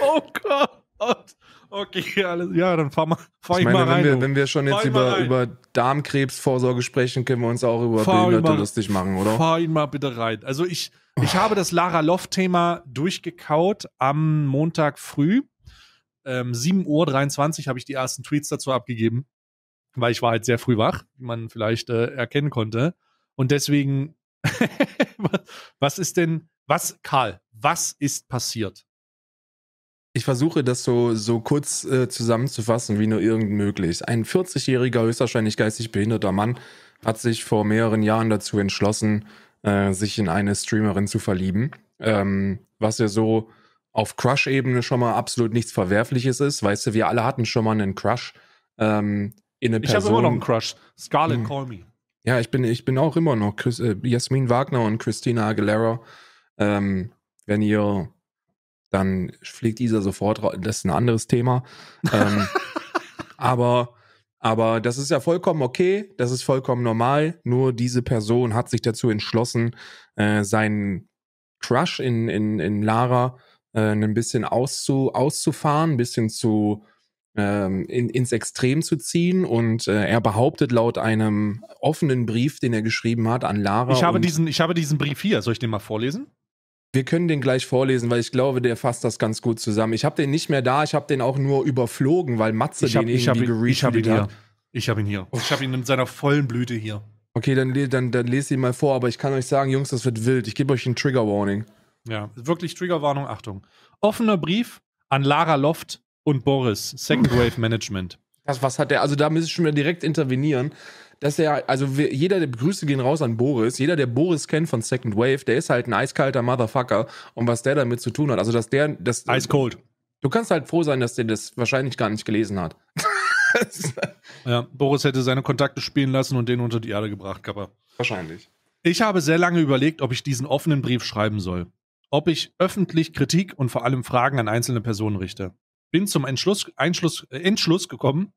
[SPEAKER 2] Oh Gott. Und okay, alles. Ja, dann fahr, mal, fahr ich, ich meine, mal wenn rein. Wir,
[SPEAKER 1] wenn wir schon jetzt über, über Darmkrebsvorsorge sprechen, können wir uns auch über fahr Behinderte mal, lustig machen, oder?
[SPEAKER 2] Fahr ihn mal bitte rein. Also ich, ich habe das Lara Loft-Thema durchgekaut am Montag früh. Ähm, 7.23 Uhr habe ich die ersten Tweets dazu abgegeben, weil ich war halt sehr früh wach, wie man vielleicht äh, erkennen konnte. Und deswegen, was ist denn, was, Karl, was ist passiert?
[SPEAKER 1] Ich versuche das so, so kurz äh, zusammenzufassen, wie nur irgend möglich. Ein 40-jähriger, höchstwahrscheinlich geistig behinderter Mann hat sich vor mehreren Jahren dazu entschlossen, äh, sich in eine Streamerin zu verlieben. Ähm, was ja so auf Crush-Ebene schon mal absolut nichts Verwerfliches ist. Weißt du, wir alle hatten schon mal einen Crush. Ähm, in eine ich habe immer noch einen Crush. Scarlet, hm. call me. Ja, ich bin, ich bin auch immer noch Chris, äh, Jasmin Wagner und Christina Aguilera. Ähm, wenn ihr dann fliegt Isa sofort raus. Das ist ein anderes Thema. ähm, aber, aber das ist ja vollkommen okay, das ist vollkommen normal. Nur diese Person hat sich dazu entschlossen, äh, seinen Crush in, in, in Lara äh, ein bisschen auszu, auszufahren, ein bisschen zu ähm, in, ins Extrem zu ziehen. Und äh, er behauptet laut einem offenen Brief, den er geschrieben hat an Lara. Ich habe, diesen, ich habe diesen Brief hier, soll ich den mal vorlesen? Wir können den gleich vorlesen, weil ich glaube, der fasst das ganz gut zusammen. Ich habe den nicht mehr da, ich habe den auch nur überflogen, weil Matze ich hab, den ich irgendwie hab, ich hab ihn hier. Ich habe ihn hier.
[SPEAKER 2] Ich habe ihn in seiner vollen Blüte hier.
[SPEAKER 1] Okay, dann, dann, dann lese ihn mal vor, aber ich kann euch sagen, Jungs, das wird wild. Ich gebe euch einen Trigger Warning. Ja, wirklich Triggerwarnung, Achtung.
[SPEAKER 2] Offener Brief an Lara Loft und Boris, Second Wave Management.
[SPEAKER 1] Das, was hat der? Also da müsste ich schon mal direkt intervenieren dass er, also wir, jeder, der Grüße gehen raus an Boris, jeder, der Boris kennt von Second Wave, der ist halt ein eiskalter Motherfucker und was der damit zu tun hat. Also, dass der, das. Ice cold. Du kannst halt froh sein, dass der das wahrscheinlich gar nicht gelesen hat. ja, Boris hätte seine Kontakte spielen lassen und den unter die Erde gebracht, Kappa.
[SPEAKER 2] Wahrscheinlich. Ich habe sehr lange überlegt, ob ich diesen offenen Brief schreiben soll. Ob ich öffentlich Kritik und vor allem Fragen an einzelne Personen richte bin zum Entschluss, Einschluss, äh, Entschluss gekommen,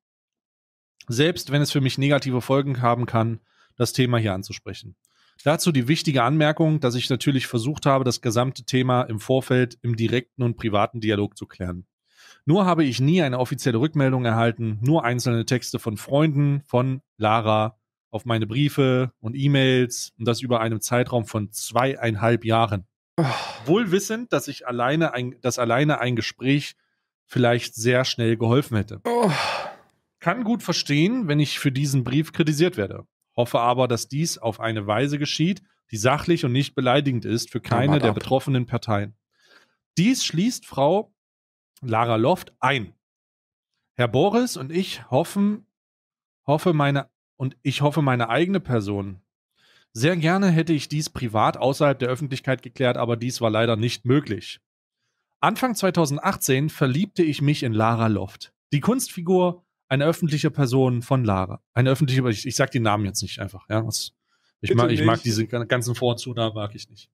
[SPEAKER 2] selbst wenn es für mich negative Folgen haben kann, das Thema hier anzusprechen. Dazu die wichtige Anmerkung, dass ich natürlich versucht habe, das gesamte Thema im Vorfeld im direkten und privaten Dialog zu klären. Nur habe ich nie eine offizielle Rückmeldung erhalten, nur einzelne Texte von Freunden, von Lara, auf meine Briefe und E-Mails und das über einen Zeitraum von zweieinhalb Jahren. Oh. Wohl wissend, dass ich alleine ein, dass alleine ein Gespräch vielleicht sehr schnell geholfen hätte. Oh kann gut verstehen, wenn ich für diesen Brief kritisiert werde. Hoffe aber, dass dies auf eine Weise geschieht, die sachlich und nicht beleidigend ist für keine der betroffenen Parteien. Dies schließt Frau Lara Loft ein. Herr Boris und ich hoffen, hoffe meine und ich hoffe meine eigene Person. Sehr gerne hätte ich dies privat außerhalb der Öffentlichkeit geklärt, aber dies war leider nicht möglich. Anfang 2018 verliebte ich mich in Lara Loft. Die Kunstfigur eine öffentliche Person von Lara. Eine öffentliche, ich, ich sag die Namen jetzt nicht einfach, ja. Was, ich, mag, ich mag diese ganzen Vor- und mag ich nicht.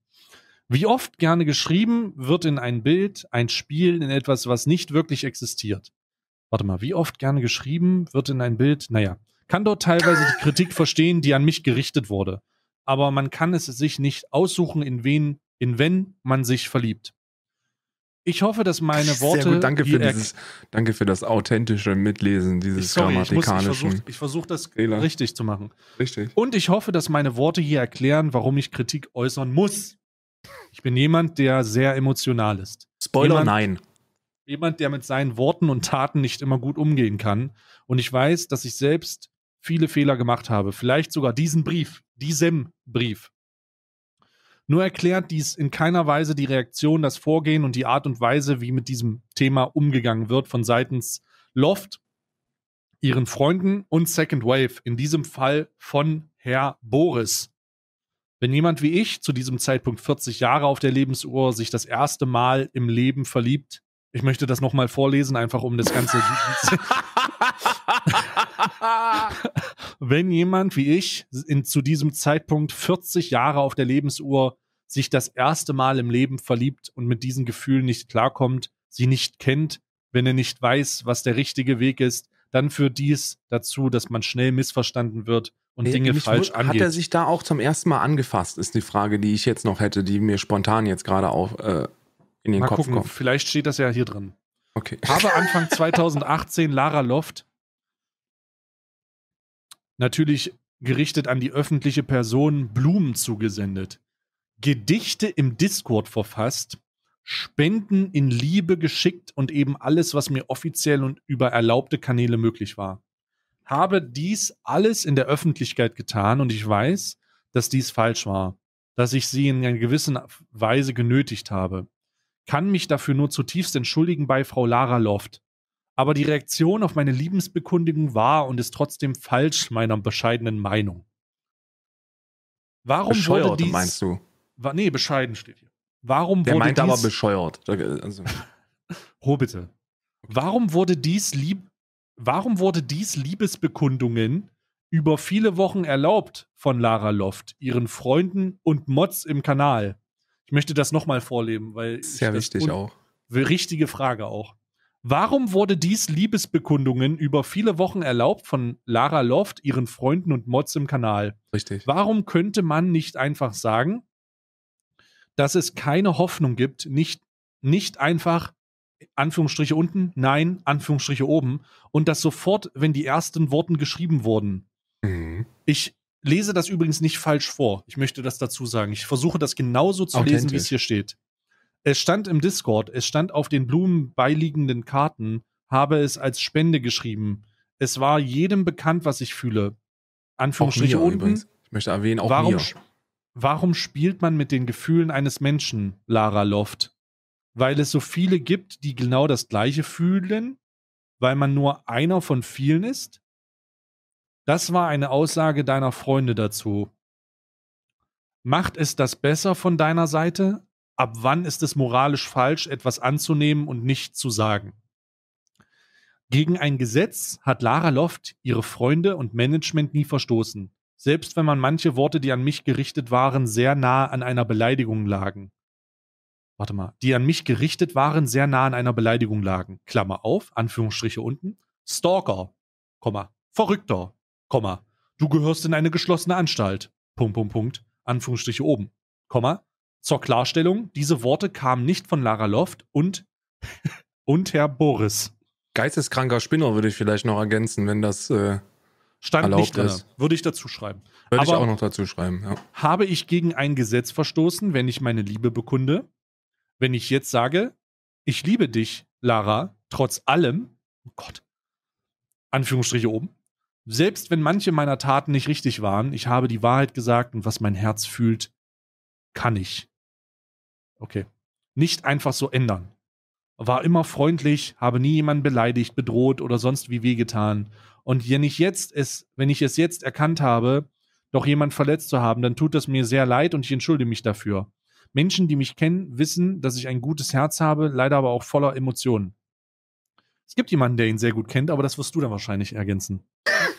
[SPEAKER 2] Wie oft gerne geschrieben wird in ein Bild, ein Spiel, in etwas, was nicht wirklich existiert? Warte mal, wie oft gerne geschrieben wird in ein Bild? Naja, kann dort teilweise die Kritik verstehen, die an mich gerichtet wurde. Aber man kann es sich nicht aussuchen, in wen, in wen man sich verliebt. Ich hoffe, dass meine Worte. Sehr gut, danke für, dieses,
[SPEAKER 1] danke für das authentische Mitlesen dieses ich, sorry, grammatikalischen. Ich, muss, ich
[SPEAKER 2] versuch, das Fehler. richtig zu machen. Richtig. Und ich hoffe, dass meine Worte hier erklären, warum ich Kritik äußern muss. Ich bin jemand, der sehr emotional ist. Spoiler, jemand, nein. Jemand, der mit seinen Worten und Taten nicht immer gut umgehen kann. Und ich weiß, dass ich selbst viele Fehler gemacht habe. Vielleicht sogar diesen Brief, diesem Brief nur erklärt dies in keiner Weise die Reaktion, das Vorgehen und die Art und Weise, wie mit diesem Thema umgegangen wird von seitens Loft, ihren Freunden und Second Wave, in diesem Fall von Herr Boris. Wenn jemand wie ich, zu diesem Zeitpunkt 40 Jahre auf der Lebensuhr, sich das erste Mal im Leben verliebt, ich möchte das nochmal vorlesen, einfach um das Ganze. Wenn jemand wie ich in, zu diesem Zeitpunkt 40 Jahre auf der Lebensuhr sich das erste Mal im Leben verliebt und mit diesen Gefühlen nicht klarkommt, sie nicht kennt, wenn er nicht weiß, was der richtige Weg ist, dann führt dies dazu, dass man schnell missverstanden wird und nee, Dinge falsch angeht. Hat er sich
[SPEAKER 1] da auch zum ersten Mal angefasst, ist die Frage, die ich jetzt noch hätte, die mir spontan jetzt gerade auch äh, in den Mal Kopf gucken, kommt.
[SPEAKER 2] Vielleicht steht das ja hier drin. Okay. Habe Anfang 2018 Lara Loft natürlich gerichtet an die öffentliche Person, Blumen zugesendet, Gedichte im Discord verfasst, Spenden in Liebe geschickt und eben alles, was mir offiziell und über erlaubte Kanäle möglich war. Habe dies alles in der Öffentlichkeit getan und ich weiß, dass dies falsch war, dass ich sie in einer gewissen Weise genötigt habe. Kann mich dafür nur zutiefst entschuldigen bei Frau Lara Loft aber die Reaktion auf meine Liebensbekundigung war und ist trotzdem falsch, meiner bescheidenen Meinung. Warum bescheuert, wurde dies, meinst du? War, nee, bescheiden steht hier. Warum Der wurde meint dies, aber bescheuert. Also. oh, bitte. Warum wurde dies lieb, warum wurde dies Liebesbekundungen über viele Wochen erlaubt von Lara Loft, ihren Freunden und Mods im Kanal? Ich möchte das nochmal vorleben, weil. Sehr wichtig auch. Richtige Frage auch. Warum wurde dies Liebesbekundungen über viele Wochen erlaubt von Lara Loft, ihren Freunden und Mods im Kanal? Richtig. Warum könnte man nicht einfach sagen, dass es keine Hoffnung gibt, nicht, nicht einfach Anführungsstriche unten, nein, Anführungsstriche oben und das sofort, wenn die ersten Worten geschrieben wurden. Mhm. Ich lese das übrigens nicht falsch vor. Ich möchte das dazu sagen. Ich versuche das genauso zu lesen, wie es hier steht. Es stand im Discord, es stand auf den Blumen beiliegenden Karten, habe es als Spende geschrieben. Es war jedem bekannt, was ich fühle. Anführungsstriche unten. Übrigens. Ich möchte erwähnen, auch warum, mir. Warum spielt man mit den Gefühlen eines Menschen, Lara Loft? Weil es so viele gibt, die genau das Gleiche fühlen? Weil man nur einer von vielen ist? Das war eine Aussage deiner Freunde dazu. Macht es das besser von deiner Seite? ab wann ist es moralisch falsch, etwas anzunehmen und nicht zu sagen. Gegen ein Gesetz hat Lara Loft ihre Freunde und Management nie verstoßen, selbst wenn man manche Worte, die an mich gerichtet waren, sehr nah an einer Beleidigung lagen. Warte mal, die an mich gerichtet waren, sehr nah an einer Beleidigung lagen. Klammer auf, Anführungsstriche unten. Stalker, Komma, Verrückter, Komma, du gehörst in eine geschlossene Anstalt. Punkt, Punkt, Punkt, Anführungsstriche oben. Komma, zur Klarstellung, diese Worte kamen nicht von Lara
[SPEAKER 1] Loft und, und Herr Boris. Geisteskranker Spinner würde ich vielleicht noch ergänzen, wenn das äh, Stand erlaubt nicht drin. Ist.
[SPEAKER 2] Würde ich dazu schreiben. Würde Aber ich auch noch dazu schreiben, ja. Habe ich gegen ein Gesetz verstoßen, wenn ich meine Liebe bekunde? Wenn ich jetzt sage, ich liebe dich, Lara, trotz allem, oh Gott, Anführungsstriche oben, selbst wenn manche meiner Taten nicht richtig waren, ich habe die Wahrheit gesagt und was mein Herz fühlt, kann ich. Okay. Nicht einfach so ändern. War immer freundlich, habe nie jemanden beleidigt, bedroht oder sonst wie wehgetan. Und wenn ich jetzt es, wenn ich es jetzt erkannt habe, doch jemanden verletzt zu haben, dann tut das mir sehr leid und ich entschuldige mich dafür. Menschen, die mich kennen, wissen, dass ich ein gutes Herz habe, leider aber auch voller Emotionen. Es gibt jemanden, der ihn sehr gut kennt, aber das wirst du dann wahrscheinlich ergänzen.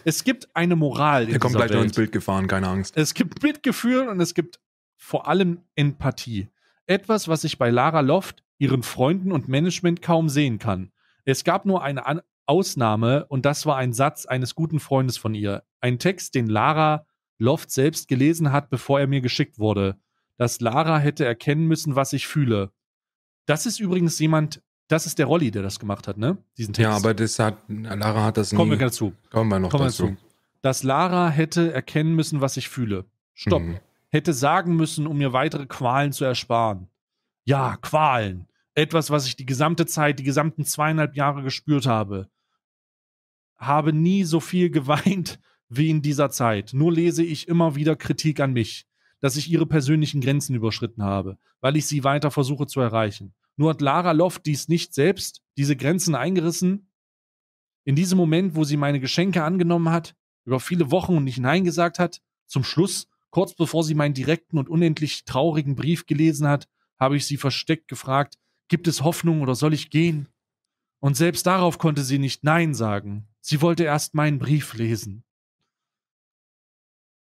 [SPEAKER 2] Es gibt eine Moral. Er kommt gleich Welt. noch ins
[SPEAKER 1] Bild gefahren, keine Angst.
[SPEAKER 2] Es gibt Mitgefühl und es gibt vor allem Empathie. Etwas, was ich bei Lara Loft, ihren Freunden und Management kaum sehen kann. Es gab nur eine An Ausnahme und das war ein Satz eines guten Freundes von ihr. Ein Text, den Lara Loft selbst gelesen hat, bevor er mir geschickt wurde. Dass Lara hätte erkennen müssen, was ich fühle. Das ist übrigens jemand, das ist der Rolli, der das gemacht hat, ne? Diesen Text. Ja, aber das hat, Lara hat das Kommen nie. Kommen wir dazu. Kommen wir noch Kommen dazu. dazu. Dass Lara hätte erkennen müssen, was ich fühle. Stopp. Mhm hätte sagen müssen, um mir weitere Qualen zu ersparen. Ja, Qualen. Etwas, was ich die gesamte Zeit, die gesamten zweieinhalb Jahre gespürt habe. Habe nie so viel geweint wie in dieser Zeit. Nur lese ich immer wieder Kritik an mich, dass ich ihre persönlichen Grenzen überschritten habe, weil ich sie weiter versuche zu erreichen. Nur hat Lara Loft dies nicht selbst, diese Grenzen eingerissen. In diesem Moment, wo sie meine Geschenke angenommen hat, über viele Wochen und nicht Nein gesagt hat, zum Schluss Kurz bevor sie meinen direkten und unendlich traurigen Brief gelesen hat, habe ich sie versteckt gefragt, gibt es Hoffnung oder soll ich gehen? Und selbst darauf konnte sie nicht Nein sagen. Sie wollte erst meinen Brief lesen.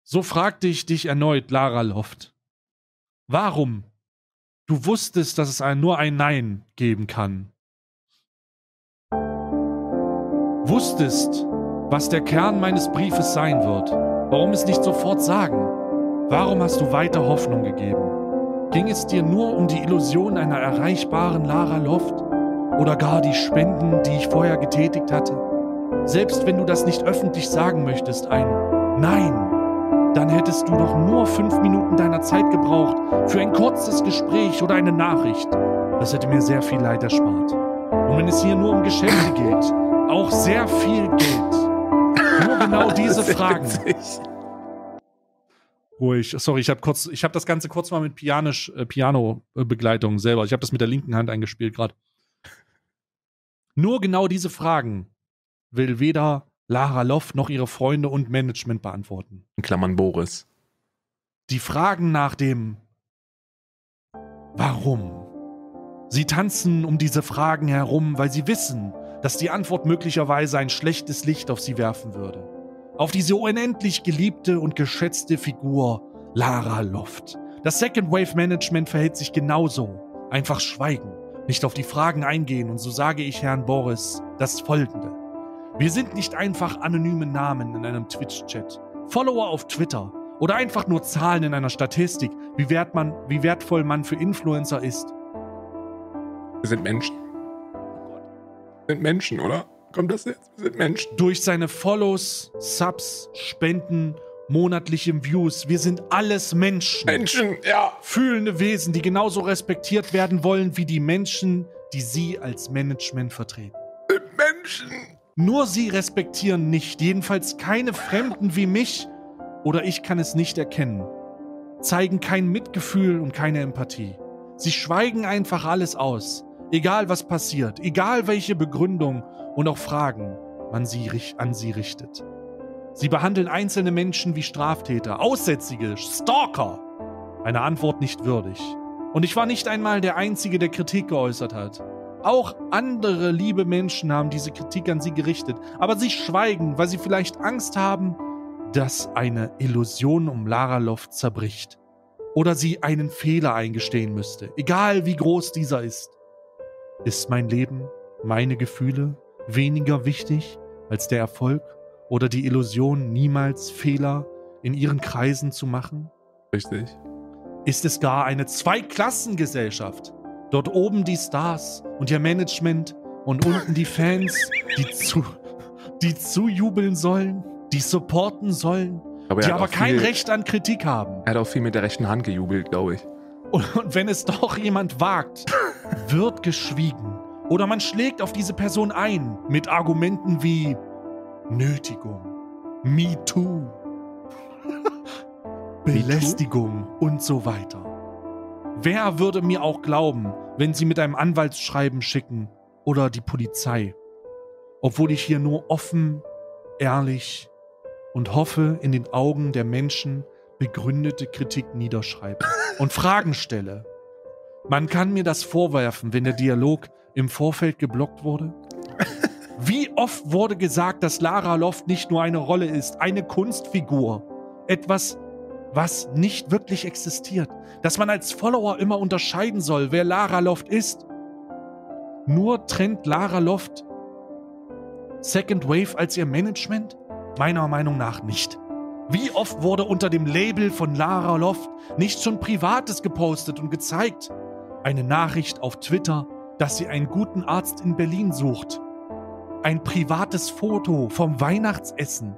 [SPEAKER 2] So fragte ich dich erneut, Lara Loft. Warum? Du wusstest, dass es nur ein Nein geben kann. Wusstest, was der Kern meines Briefes sein wird. Warum es nicht sofort sagen? Warum hast du weiter Hoffnung gegeben? Ging es dir nur um die Illusion einer erreichbaren Lara Loft oder gar die Spenden, die ich vorher getätigt hatte? Selbst wenn du das nicht öffentlich sagen möchtest, ein Nein, dann hättest du doch nur fünf Minuten deiner Zeit gebraucht für ein kurzes Gespräch oder eine Nachricht. Das hätte mir sehr viel Leid erspart. Und wenn es hier nur um Geschenke geht, auch sehr viel Geld. Nur genau diese Fragen ruhig. Sorry, ich habe kurz, ich habe das Ganze kurz mal mit Pianisch, äh, Piano-Begleitung selber. Ich habe das mit der linken Hand eingespielt gerade. Nur genau diese Fragen will weder Lara Loff noch ihre Freunde und Management beantworten.
[SPEAKER 1] In Klammern Boris.
[SPEAKER 2] Die Fragen nach dem Warum? Sie tanzen um diese Fragen herum, weil sie wissen, dass die Antwort möglicherweise ein schlechtes Licht auf sie werfen würde auf diese unendlich geliebte und geschätzte Figur Lara Loft. Das Second Wave Management verhält sich genauso. Einfach schweigen, nicht auf die Fragen eingehen und so sage ich Herrn Boris das folgende. Wir sind nicht einfach anonyme Namen in einem Twitch-Chat, Follower auf Twitter oder einfach nur Zahlen in einer Statistik, wie, wert man, wie wertvoll man für Influencer ist.
[SPEAKER 1] Wir sind Menschen. Wir sind Menschen,
[SPEAKER 2] oder? kommt das jetzt? Wir sind Menschen. Durch seine Follows, Subs, Spenden, monatliche Views. Wir sind alles Menschen. Menschen, ja. Fühlende Wesen, die genauso respektiert werden wollen wie die Menschen, die sie als Management vertreten. Menschen. Nur sie respektieren nicht, jedenfalls keine Fremden wie mich, oder ich kann es nicht erkennen. Zeigen kein Mitgefühl und keine Empathie. Sie schweigen einfach alles aus, egal was passiert, egal welche Begründung und auch Fragen man sie, an sie richtet. Sie behandeln einzelne Menschen wie Straftäter, Aussätzige, Stalker, Eine Antwort nicht würdig. Und ich war nicht einmal der Einzige, der Kritik geäußert hat. Auch andere liebe Menschen haben diese Kritik an sie gerichtet, aber sie schweigen, weil sie vielleicht Angst haben, dass eine Illusion um Lara Loft zerbricht. Oder sie einen Fehler eingestehen müsste, egal wie groß dieser ist. Ist mein Leben, meine Gefühle, weniger wichtig als der Erfolg oder die Illusion, niemals Fehler in ihren Kreisen zu machen? Richtig. Ist es gar eine Zweiklassengesellschaft? Dort oben die Stars und ihr Management und unten die Fans, die, zu, die zujubeln sollen, die supporten sollen, aber die aber kein viel, Recht an Kritik haben.
[SPEAKER 1] Er hat auch viel mit der rechten Hand gejubelt, glaube ich.
[SPEAKER 2] Und, und wenn es doch jemand wagt, wird geschwiegen. Oder man schlägt auf diese Person ein mit Argumenten wie Nötigung, MeToo, Belästigung und so weiter. Wer würde mir auch glauben, wenn sie mit einem Anwaltsschreiben schicken oder die Polizei? Obwohl ich hier nur offen, ehrlich und hoffe, in den Augen der Menschen begründete Kritik niederschreibe und Fragen stelle. Man kann mir das vorwerfen, wenn der Dialog im Vorfeld geblockt wurde? Wie oft wurde gesagt, dass Lara Loft nicht nur eine Rolle ist, eine Kunstfigur, etwas, was nicht wirklich existiert, dass man als Follower immer unterscheiden soll, wer Lara Loft ist. Nur trennt Lara Loft Second Wave als ihr Management? Meiner Meinung nach nicht. Wie oft wurde unter dem Label von Lara Loft nicht schon Privates gepostet und gezeigt? Eine Nachricht auf Twitter, dass sie einen guten Arzt in Berlin sucht. Ein privates Foto vom Weihnachtsessen.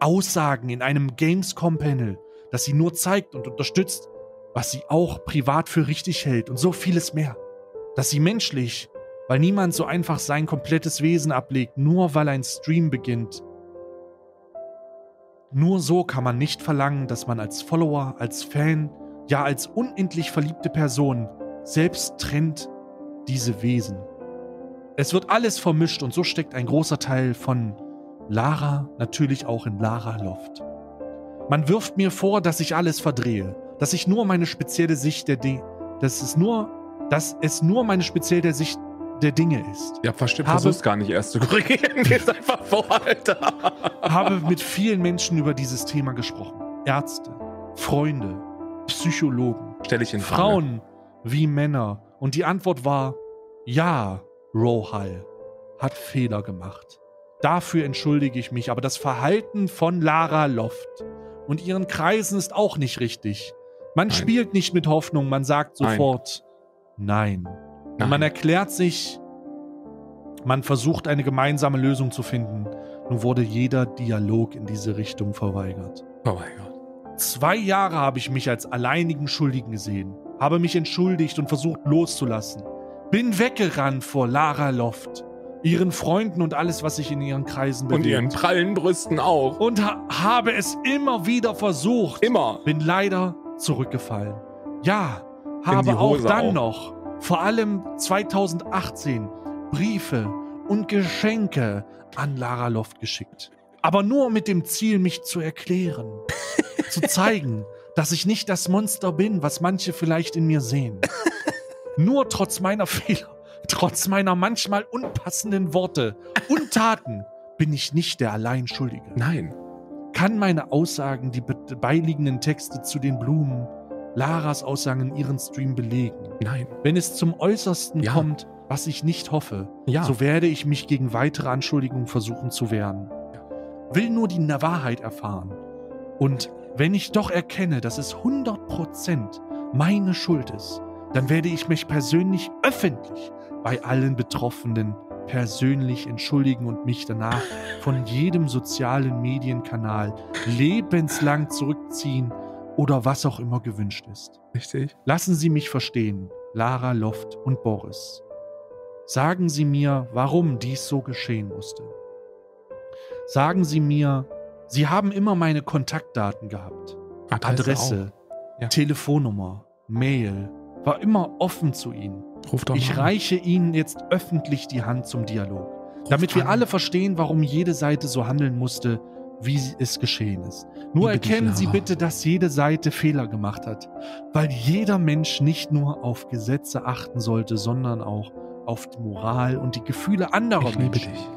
[SPEAKER 2] Aussagen in einem Gamescom-Panel, das sie nur zeigt und unterstützt, was sie auch privat für richtig hält und so vieles mehr. Dass sie menschlich, weil niemand so einfach sein komplettes Wesen ablegt, nur weil ein Stream beginnt. Nur so kann man nicht verlangen, dass man als Follower, als Fan, ja als unendlich verliebte Person selbst trennt diese Wesen. Es wird alles vermischt und so steckt ein großer Teil von Lara natürlich auch in Lara Loft. Man wirft mir vor, dass ich alles verdrehe, dass ich nur meine spezielle Sicht der Dinge, dass es nur, dass es nur meine spezielle Sicht der Dinge ist.
[SPEAKER 1] Ja, verstehe, habe, versuch's gar nicht erst zu korrigieren, gehst einfach vor, Alter.
[SPEAKER 2] Habe mit vielen Menschen über dieses Thema gesprochen. Ärzte, Freunde, Psychologen, Frauen wie Männer, und die Antwort war, ja, Rohal hat Fehler gemacht. Dafür entschuldige ich mich, aber das Verhalten von Lara Loft und ihren Kreisen ist auch nicht richtig. Man nein. spielt nicht mit Hoffnung, man sagt sofort nein. nein. Und man erklärt sich, man versucht eine gemeinsame Lösung zu finden. Nun wurde jeder Dialog in diese Richtung verweigert. Verweigert. Oh Zwei Jahre habe ich mich als alleinigen Schuldigen gesehen habe mich entschuldigt und versucht loszulassen. Bin weggerannt vor Lara Loft, ihren Freunden und alles, was sich in ihren Kreisen bewegt. Und ihren prallen Brüsten auch. Und ha habe es immer wieder versucht. Immer. Bin leider zurückgefallen. Ja, habe auch dann auch. noch, vor allem 2018, Briefe und Geschenke an Lara Loft geschickt. Aber nur mit dem Ziel, mich zu erklären, zu zeigen, dass ich nicht das Monster bin, was manche vielleicht in mir sehen. Nur trotz meiner Fehler, trotz meiner manchmal unpassenden Worte und Taten bin ich nicht der Alleinschuldige. Nein. Kann meine Aussagen die beiliegenden Texte zu den Blumen, Laras Aussagen in ihren Stream belegen? Nein. Wenn es zum Äußersten ja. kommt, was ich nicht hoffe, ja. so werde ich mich gegen weitere Anschuldigungen versuchen zu wehren. Will nur die Wahrheit erfahren und wenn ich doch erkenne, dass es 100% meine Schuld ist, dann werde ich mich persönlich öffentlich bei allen Betroffenen persönlich entschuldigen und mich danach von jedem sozialen Medienkanal lebenslang zurückziehen oder was auch immer gewünscht ist. Richtig. Lassen Sie mich verstehen, Lara Loft und Boris. Sagen Sie mir, warum dies so geschehen musste. Sagen Sie mir, Sie haben immer meine Kontaktdaten gehabt. Adresse, Adresse ja. Telefonnummer, Mail, war immer offen zu Ihnen. Ruf doch ich an. reiche Ihnen jetzt öffentlich die Hand zum Dialog, Ruf damit wir alle verstehen, warum jede Seite so handeln musste, wie es geschehen ist. Nur Liebe erkennen Sie bitte, dass jede Seite Fehler gemacht hat, weil jeder Mensch nicht nur auf Gesetze achten sollte, sondern auch auf die Moral und die Gefühle anderer ich Menschen. dich.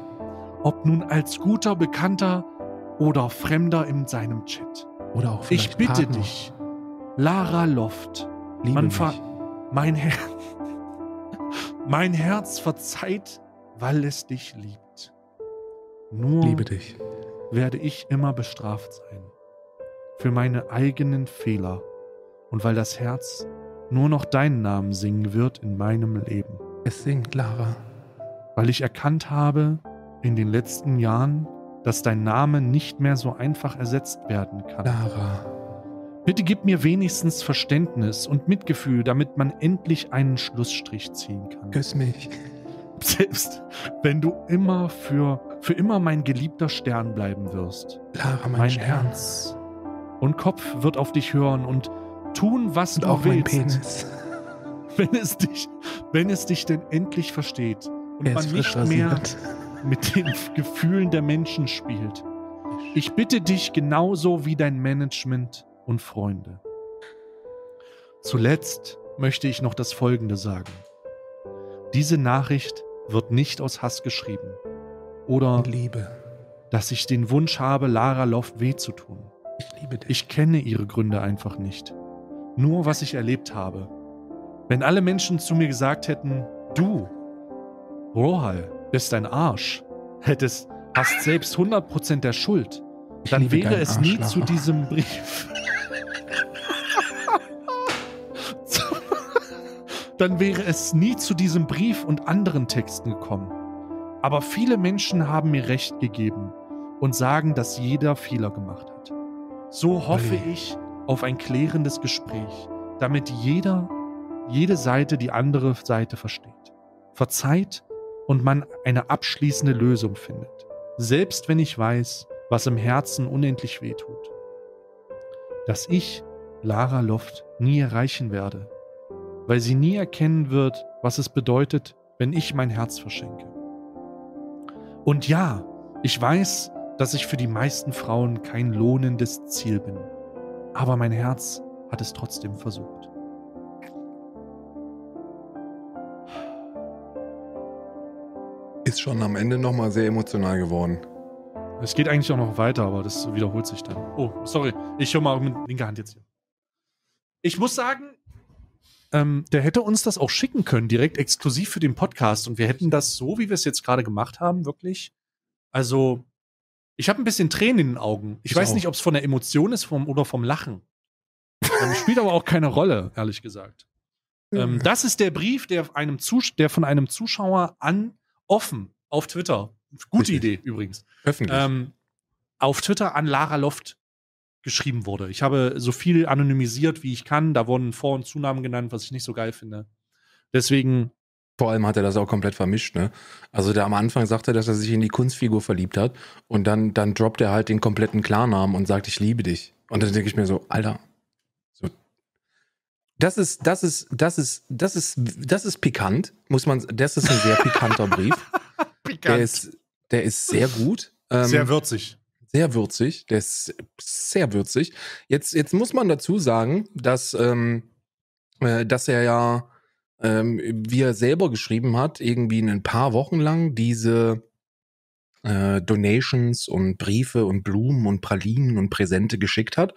[SPEAKER 2] Ob nun als guter Bekannter oder Fremder in seinem Chat.
[SPEAKER 1] Oder auch Ich bitte Partner.
[SPEAKER 2] dich, Lara Loft, Liebe mein, Her mein Herz verzeiht, weil es dich liebt. Nur Liebe dich. werde ich immer bestraft sein für meine eigenen Fehler und weil das Herz nur noch deinen Namen singen wird in meinem Leben. Es
[SPEAKER 1] singt, Lara.
[SPEAKER 2] Weil ich erkannt habe in den letzten Jahren, dass dein Name nicht mehr so einfach ersetzt werden kann. Lara. Bitte gib mir wenigstens Verständnis und Mitgefühl, damit man endlich einen Schlussstrich ziehen kann. Küss mich. Selbst wenn du immer für, für immer mein geliebter Stern bleiben wirst. Lara, mein, mein Herz und Kopf wird auf dich hören und tun, was und du auch willst. Mein Penis. Wenn es dich, wenn es dich denn endlich versteht und man nicht mehr. Rasiert mit den Gefühlen der Menschen spielt. Ich bitte dich genauso wie dein Management und Freunde. Zuletzt möchte ich noch das Folgende sagen. Diese Nachricht wird nicht aus Hass geschrieben. Oder Liebe. dass ich den Wunsch habe, Lara Loft weh zu tun. Ich liebe dich. Ich kenne ihre Gründe einfach nicht. Nur was ich erlebt habe. Wenn alle Menschen zu mir gesagt hätten, du, Rohal, bist ein Arsch, hättest, hast selbst 100% der Schuld, dann wäre es nie zu diesem Brief. dann wäre es nie zu diesem Brief und anderen Texten gekommen. Aber viele Menschen haben mir recht gegeben und sagen, dass jeder Fehler gemacht hat. So hoffe nee. ich auf ein klärendes Gespräch, damit jeder, jede Seite die andere Seite versteht. Verzeiht und man eine abschließende Lösung findet, selbst wenn ich weiß, was im Herzen unendlich wehtut. Dass ich Lara Loft nie erreichen werde, weil sie nie erkennen wird, was es bedeutet, wenn ich mein Herz verschenke. Und ja, ich weiß, dass ich für die meisten Frauen kein lohnendes Ziel bin, aber mein Herz
[SPEAKER 1] hat es trotzdem versucht. ist schon am Ende nochmal sehr emotional geworden.
[SPEAKER 2] Es geht eigentlich auch noch weiter, aber das wiederholt sich dann.
[SPEAKER 1] Oh, sorry. Ich höre mal mit linker Hand jetzt hier.
[SPEAKER 2] Ich muss sagen, ähm, der hätte uns das auch schicken können, direkt exklusiv für den Podcast. Und wir hätten das so, wie wir es jetzt gerade gemacht haben, wirklich. Also, ich habe ein bisschen Tränen in den Augen. Ich, ich weiß auch. nicht, ob es von der Emotion ist vom, oder vom Lachen. ähm, spielt aber auch keine Rolle, ehrlich gesagt. Ähm, hm. das ist der Brief, der, einem der von einem Zuschauer an offen auf Twitter, gute Idee übrigens, öffentlich. Ähm, auf Twitter an Lara Loft geschrieben wurde. Ich habe so viel anonymisiert, wie ich kann. Da wurden Vor- und Zunamen genannt, was ich nicht so geil finde.
[SPEAKER 1] Deswegen. Vor allem hat er das auch komplett vermischt, ne? Also der am Anfang sagte, er, dass er sich in die Kunstfigur verliebt hat und dann, dann droppt er halt den kompletten Klarnamen und sagt, ich liebe dich. Und dann denke ich mir so, Alter, das ist, das ist, das ist, das ist, das ist pikant, muss man, das ist ein sehr pikanter Brief. Pikant. Der ist, der ist sehr gut. Ähm, sehr würzig. Sehr würzig, der ist sehr würzig. Jetzt, jetzt muss man dazu sagen, dass, ähm, äh, dass er ja, ähm, wie er selber geschrieben hat, irgendwie in ein paar Wochen lang diese äh, Donations und Briefe und Blumen und Pralinen und Präsente geschickt hat.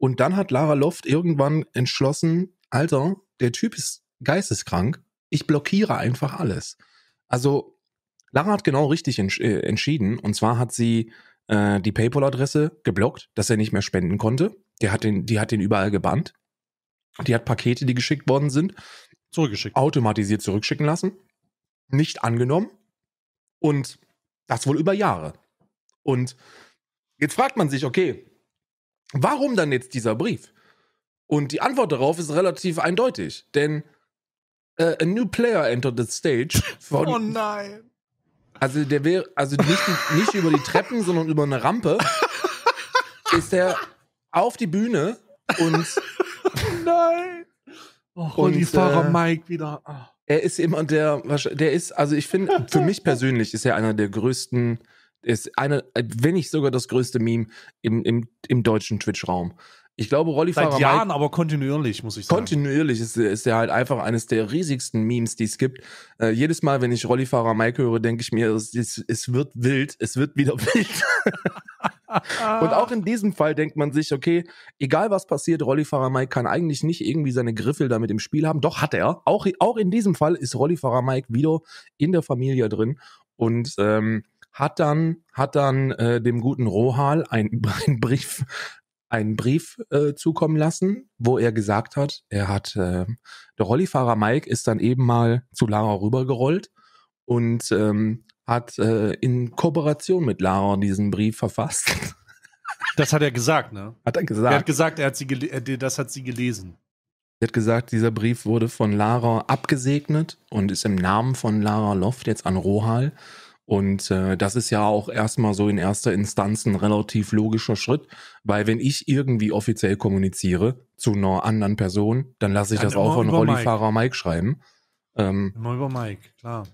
[SPEAKER 1] Und dann hat Lara Loft irgendwann entschlossen, Alter, der Typ ist geisteskrank, ich blockiere einfach alles. Also Lara hat genau richtig entsch äh, entschieden. Und zwar hat sie äh, die PayPal-Adresse geblockt, dass er nicht mehr spenden konnte. Die hat, den, die hat den überall gebannt. Die hat Pakete, die geschickt worden sind, zurückgeschickt. Automatisiert zurückschicken lassen. Nicht angenommen. Und das wohl über Jahre. Und jetzt fragt man sich, okay, Warum dann jetzt dieser Brief? Und die Antwort darauf ist relativ eindeutig, denn äh, a new player entered the stage. Oh von, oh nein. Also der wäre, also nicht, nicht über die Treppen, sondern über eine Rampe ist er auf die Bühne und nein. Oh, und die Fahrer äh, Mike wieder. Oh. Er ist immer der, der ist, also ich finde, für mich persönlich ist er einer der größten ist eine, äh, wenn nicht sogar das größte Meme im, im, im deutschen Twitch-Raum. Ich glaube, Rollifahrer. Seit Jahren, Mike, aber kontinuierlich, muss ich sagen. Kontinuierlich ist, ist er halt einfach eines der riesigsten Memes, die es gibt. Äh, jedes Mal, wenn ich Rollifahrer Mike höre, denke ich mir, es, es, es, wird wild, es wird wieder wild. Und auch in diesem Fall denkt man sich, okay, egal was passiert, Rollifahrer Mike kann eigentlich nicht irgendwie seine Griffel damit im Spiel haben. Doch hat er. Auch, auch in diesem Fall ist Rollifahrer Mike wieder in der Familie drin. Und ähm, hat dann, hat dann äh, dem guten Rohal einen Brief, einen Brief äh, zukommen lassen, wo er gesagt hat, er hat, äh, der Rollifahrer Mike ist dann eben mal zu Lara rübergerollt und ähm, hat äh, in Kooperation mit Lara diesen Brief verfasst.
[SPEAKER 2] Das hat er gesagt, ne?
[SPEAKER 1] Hat er gesagt. Er hat
[SPEAKER 2] gesagt, er hat sie er, äh, das hat sie
[SPEAKER 1] gelesen. Er hat gesagt, dieser Brief wurde von Lara abgesegnet und ist im Namen von Lara Loft jetzt an Rohal und äh, das ist ja auch erstmal so in erster Instanz ein relativ logischer Schritt, weil wenn ich irgendwie offiziell kommuniziere zu einer anderen Person, dann lasse ich dann das auch von Rollifahrer Mike, Mike schreiben. Ähm,
[SPEAKER 2] immer über Mike, klar.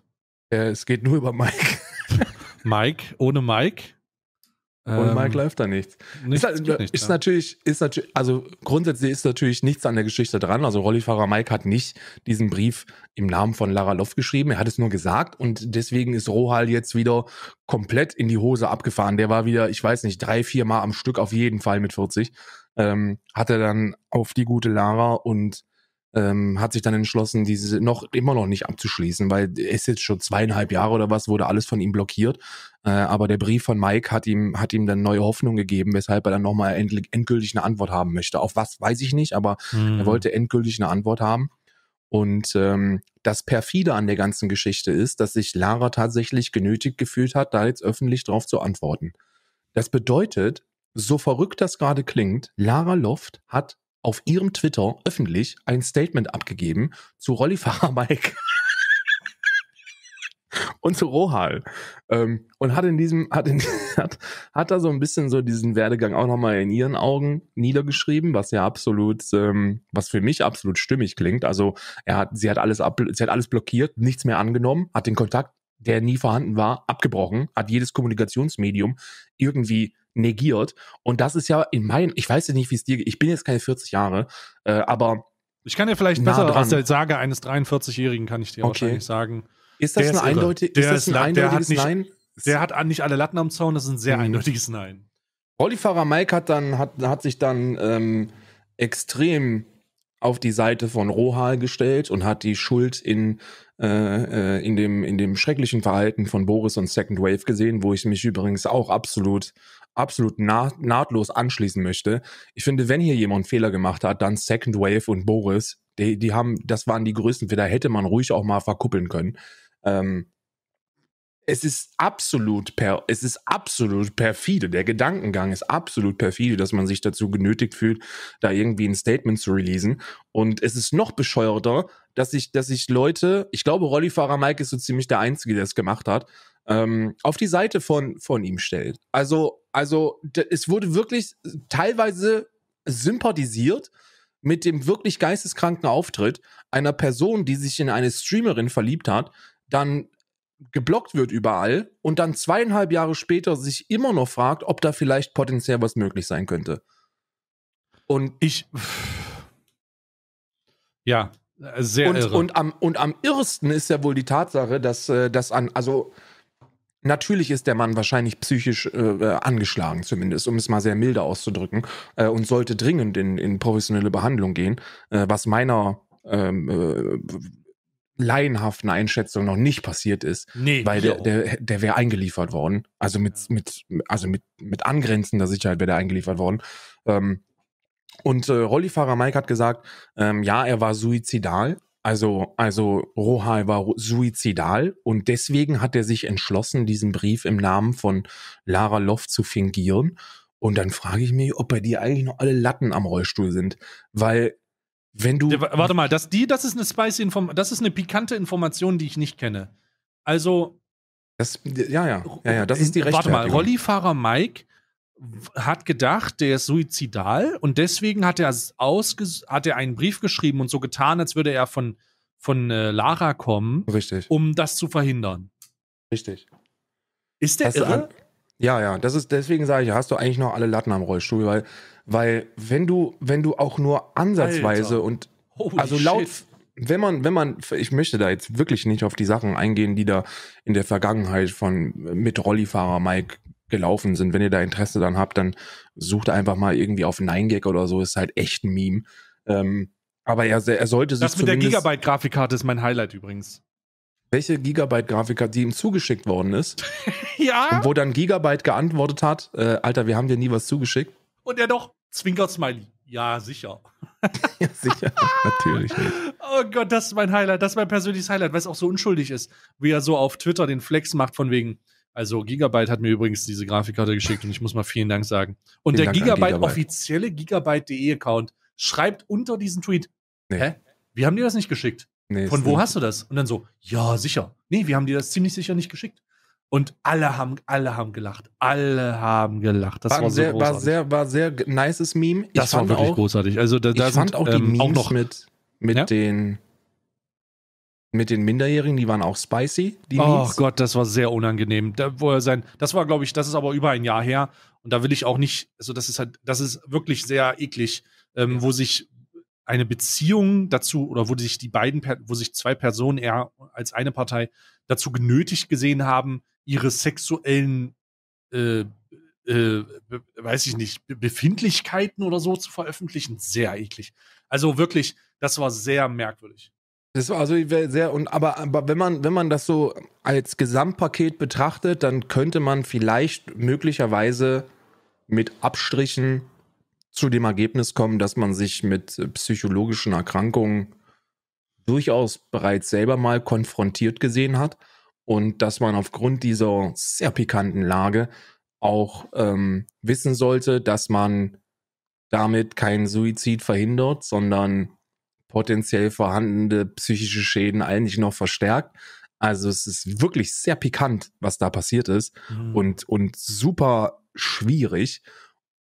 [SPEAKER 2] Äh, es geht nur über Mike. Mike, ohne Mike?
[SPEAKER 1] Und Mike ähm, läuft da nichts. nichts ist, halt ist, nicht ist natürlich, ist natürlich, also grundsätzlich ist natürlich nichts an der Geschichte dran. Also Rollifahrer Mike hat nicht diesen Brief im Namen von Lara Loff geschrieben. Er hat es nur gesagt und deswegen ist Rohal jetzt wieder komplett in die Hose abgefahren. Der war wieder, ich weiß nicht, drei, vier Mal am Stück auf jeden Fall mit 40. Ähm, hat er dann auf die gute Lara und ähm, hat sich dann entschlossen, diese noch immer noch nicht abzuschließen, weil es jetzt schon zweieinhalb Jahre oder was wurde alles von ihm blockiert. Äh, aber der Brief von Mike hat ihm hat ihm dann neue Hoffnung gegeben, weshalb er dann nochmal endlich endgültig eine Antwort haben möchte. Auf was weiß ich nicht, aber mhm. er wollte endgültig eine Antwort haben. Und ähm, das perfide an der ganzen Geschichte ist, dass sich Lara tatsächlich genötigt gefühlt hat, da jetzt öffentlich drauf zu antworten. Das bedeutet, so verrückt das gerade klingt, Lara Loft hat auf ihrem Twitter öffentlich ein Statement abgegeben zu Rollifahrer Mike und zu Rohal. Ähm, und hat in diesem, hat, in, hat, hat da so ein bisschen so diesen Werdegang auch nochmal in ihren Augen niedergeschrieben, was ja absolut, ähm, was für mich absolut stimmig klingt. Also er hat, sie hat alles ab, sie hat alles blockiert, nichts mehr angenommen, hat den Kontakt, der nie vorhanden war, abgebrochen, hat jedes Kommunikationsmedium irgendwie negiert. Und das ist ja in meinen, ich weiß ja nicht, wie es dir geht, ich bin jetzt keine 40 Jahre, äh, aber. Ich kann dir vielleicht besser dran. aus der Sage eines 43-Jährigen,
[SPEAKER 2] kann ich dir okay. wahrscheinlich sagen. Ist das, ein, ist eindeutig, ist das ein eindeutiges der Nein? der hat nicht alle Latten am Zaun, das ist ein sehr mhm. eindeutiges Nein.
[SPEAKER 1] Rollifahrer Mike hat, dann, hat, hat sich dann ähm, extrem auf die Seite von Rohal gestellt und hat die Schuld in, äh, äh in, dem, in dem schrecklichen Verhalten von Boris und Second Wave gesehen, wo ich mich übrigens auch absolut absolut nah, nahtlos anschließen möchte. Ich finde, wenn hier jemand Fehler gemacht hat, dann Second Wave und Boris. Die, die haben, das waren die größten Fehler, hätte man ruhig auch mal verkuppeln können. Ähm, es ist absolut per, es ist absolut perfide. Der Gedankengang ist absolut perfide, dass man sich dazu genötigt fühlt, da irgendwie ein Statement zu releasen. Und es ist noch bescheuerter, dass ich, dass ich Leute, ich glaube, Rollifahrer Mike ist so ziemlich der Einzige, der es gemacht hat, ähm, auf die Seite von, von ihm stellt. Also, also es wurde wirklich teilweise sympathisiert mit dem wirklich geisteskranken Auftritt einer Person, die sich in eine Streamerin verliebt hat, dann geblockt wird überall und dann zweieinhalb Jahre später sich immer noch fragt, ob da vielleicht potenziell was möglich sein könnte. Und ich. Ja, sehr und, irre. Und am, und am irrsten ist ja wohl die Tatsache, dass, äh, dass an, also Natürlich ist der Mann wahrscheinlich psychisch äh, äh, angeschlagen, zumindest, um es mal sehr milde auszudrücken, äh, und sollte dringend in, in professionelle Behandlung gehen, äh, was meiner ähm, äh, laienhaften Einschätzung noch nicht passiert ist, nee, weil der, der, der wäre eingeliefert worden. Also mit, mit, also mit, mit angrenzender Sicherheit wäre der eingeliefert worden. Ähm, und äh, Rollifahrer Mike hat gesagt, ähm, ja, er war suizidal. Also, also Rohai war suizidal und deswegen hat er sich entschlossen, diesen Brief im Namen von Lara Loft zu fingieren. Und dann frage ich mich, ob bei dir eigentlich noch alle Latten am Rollstuhl sind. Weil,
[SPEAKER 2] wenn du. Warte mal, das, die, das ist eine spicy Information, das ist eine pikante Information, die ich nicht kenne. Also. Das, ja, ja, ja, ja, das ist die Rechtfertigung. Warte mal, Rollifahrer Mike hat gedacht, der ist suizidal und deswegen hat er, hat er einen Brief geschrieben und so getan, als würde er von, von äh, Lara kommen, Richtig. um das zu
[SPEAKER 1] verhindern. Richtig. Ist der hast irre? Ja, ja, das ist, deswegen sage ich, hast du eigentlich noch alle Latten am Rollstuhl, weil, weil wenn du, wenn du auch nur ansatzweise Alter. und Holy also laut, shit. wenn man, wenn man, ich möchte da jetzt wirklich nicht auf die Sachen eingehen, die da in der Vergangenheit von äh, mit Rollifahrer Mike gelaufen sind. Wenn ihr da Interesse dann habt, dann sucht einfach mal irgendwie auf 9gag oder so, ist halt echt ein Meme. Ähm, aber er, er sollte sich. Das mit der Gigabyte-Grafikkarte ist mein Highlight übrigens. Welche Gigabyte-Grafikkarte, die ihm zugeschickt worden ist. ja. Und wo dann Gigabyte geantwortet hat: äh, Alter, wir haben dir nie was zugeschickt.
[SPEAKER 2] Und er doch, zwinkert smiley Ja, sicher.
[SPEAKER 1] ja, sicher, natürlich. Nicht.
[SPEAKER 2] Oh Gott, das ist mein Highlight, das ist mein persönliches Highlight, weil es auch so unschuldig ist, wie er so auf Twitter den Flex macht, von wegen, also Gigabyte hat mir übrigens diese Grafikkarte geschickt und ich muss mal vielen Dank sagen. Und vielen der Gigabyte, Gigabyte, offizielle Gigabyte.de Account schreibt unter diesen Tweet, nee. hä? Wir haben dir das nicht geschickt. Nee, Von wo nicht. hast du das? Und dann so, ja, sicher. Nee, wir haben dir das ziemlich sicher nicht geschickt. Und alle haben, alle haben gelacht. Alle haben
[SPEAKER 1] gelacht. Das war, war sehr, so großartig. war sehr, war sehr nices Meme. Ich das war wirklich auch, großartig. Also da, da ich sind, fand auch die ähm, Memes auch noch mit, mit ja? den mit den Minderjährigen, die waren auch spicy. Die oh Meets.
[SPEAKER 2] Gott, das war sehr unangenehm. Da, wo er sein, das war, glaube ich, das ist aber über ein Jahr her. Und da will ich auch nicht, also das ist halt, das ist wirklich sehr eklig, ähm, ja. wo sich eine Beziehung dazu oder wo sich die beiden, wo sich zwei Personen eher als eine Partei dazu genötigt gesehen haben, ihre sexuellen, äh, äh, weiß ich nicht, Befindlichkeiten oder so zu veröffentlichen. Sehr eklig. Also wirklich, das war sehr merkwürdig.
[SPEAKER 1] Das war also sehr und aber, aber wenn man wenn man das so als Gesamtpaket betrachtet, dann könnte man vielleicht möglicherweise mit Abstrichen zu dem Ergebnis kommen, dass man sich mit psychologischen Erkrankungen durchaus bereits selber mal konfrontiert gesehen hat und dass man aufgrund dieser sehr pikanten Lage auch ähm, wissen sollte, dass man damit keinen Suizid verhindert, sondern potenziell vorhandene psychische Schäden eigentlich noch verstärkt. Also es ist wirklich sehr pikant, was da passiert ist mhm. und, und super schwierig.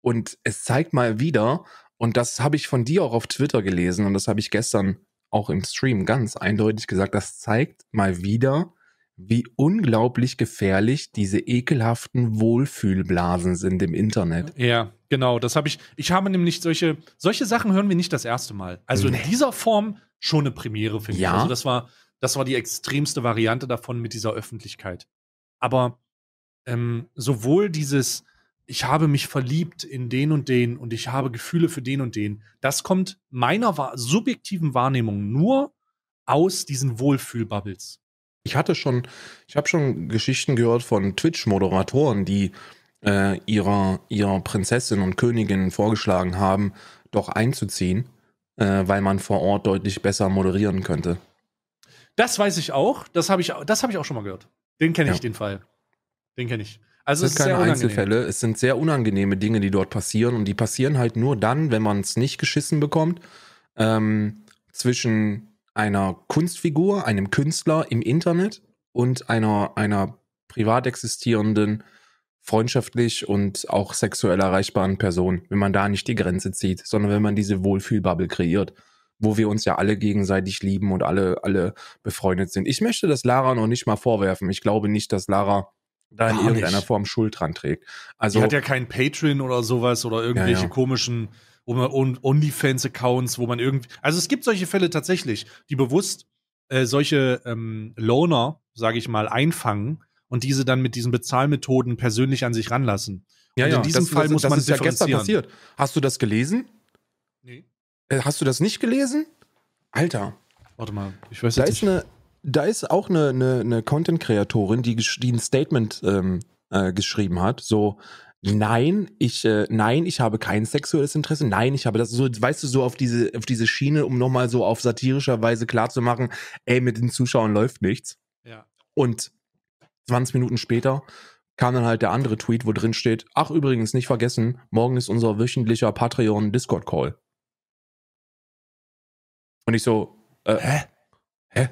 [SPEAKER 1] Und es zeigt mal wieder, und das habe ich von dir auch auf Twitter gelesen und das habe ich gestern auch im Stream ganz eindeutig gesagt, das zeigt mal wieder, wie unglaublich gefährlich diese ekelhaften Wohlfühlblasen sind im Internet.
[SPEAKER 2] Ja, genau, das habe ich. Ich habe nämlich solche, solche Sachen hören wir nicht das erste Mal. Also nee. in dieser Form schon eine Premiere, finde ja. ich. Also das war, das war die extremste Variante davon mit dieser Öffentlichkeit. Aber ähm, sowohl dieses, ich habe mich verliebt in den und den und ich habe Gefühle für den und den, das kommt meiner
[SPEAKER 1] subjektiven Wahrnehmung nur aus diesen Wohlfühlbubbles ich hatte schon, ich habe schon Geschichten gehört von Twitch-Moderatoren, die äh, ihrer, ihrer Prinzessin und Königin vorgeschlagen haben, doch einzuziehen, äh, weil man vor Ort deutlich besser moderieren könnte.
[SPEAKER 2] Das weiß ich auch. Das habe ich, hab ich auch schon mal gehört. Den kenne ich, ja. den Fall. Den kenne ich. Also es sind keine Einzelfälle,
[SPEAKER 1] es sind sehr unangenehme Dinge, die dort passieren und die passieren halt nur dann, wenn man es nicht geschissen bekommt, ähm, zwischen einer Kunstfigur, einem Künstler im Internet und einer, einer privat existierenden, freundschaftlich und auch sexuell erreichbaren Person, wenn man da nicht die Grenze zieht, sondern wenn man diese Wohlfühlbubble kreiert, wo wir uns ja alle gegenseitig lieben und alle, alle befreundet sind. Ich möchte das Lara noch nicht mal vorwerfen. Ich glaube nicht, dass Lara da in irgendeiner nicht. Form Schuld dran trägt. Also, Sie hat ja
[SPEAKER 2] keinen Patreon oder sowas oder irgendwelche ja, ja. komischen wo man OnlyFans-Accounts, wo man irgendwie. Also es gibt solche Fälle tatsächlich, die bewusst äh, solche ähm, Loner, sage ich mal, einfangen und diese dann mit diesen Bezahlmethoden persönlich an sich ranlassen. Ja, und ja, in diesem das, Fall das, muss das man ist ja gestern passiert.
[SPEAKER 1] Hast du das gelesen? Nee. Äh, hast du das nicht gelesen? Alter. Warte mal, ich weiß da jetzt ist nicht. Eine, da ist auch eine, eine, eine Content-Kreatorin, die, die ein Statement ähm, äh, geschrieben hat, so nein, ich, äh, nein, ich habe kein sexuelles Interesse, nein, ich habe das so, weißt du, so auf diese, auf diese Schiene, um nochmal so auf satirischer Weise klarzumachen, ey, mit den Zuschauern läuft nichts. Ja. Und 20 Minuten später kam dann halt der andere Tweet, wo drin steht, ach übrigens, nicht vergessen, morgen ist unser wöchentlicher Patreon-Discord-Call. Und ich so, äh, hä? Hä?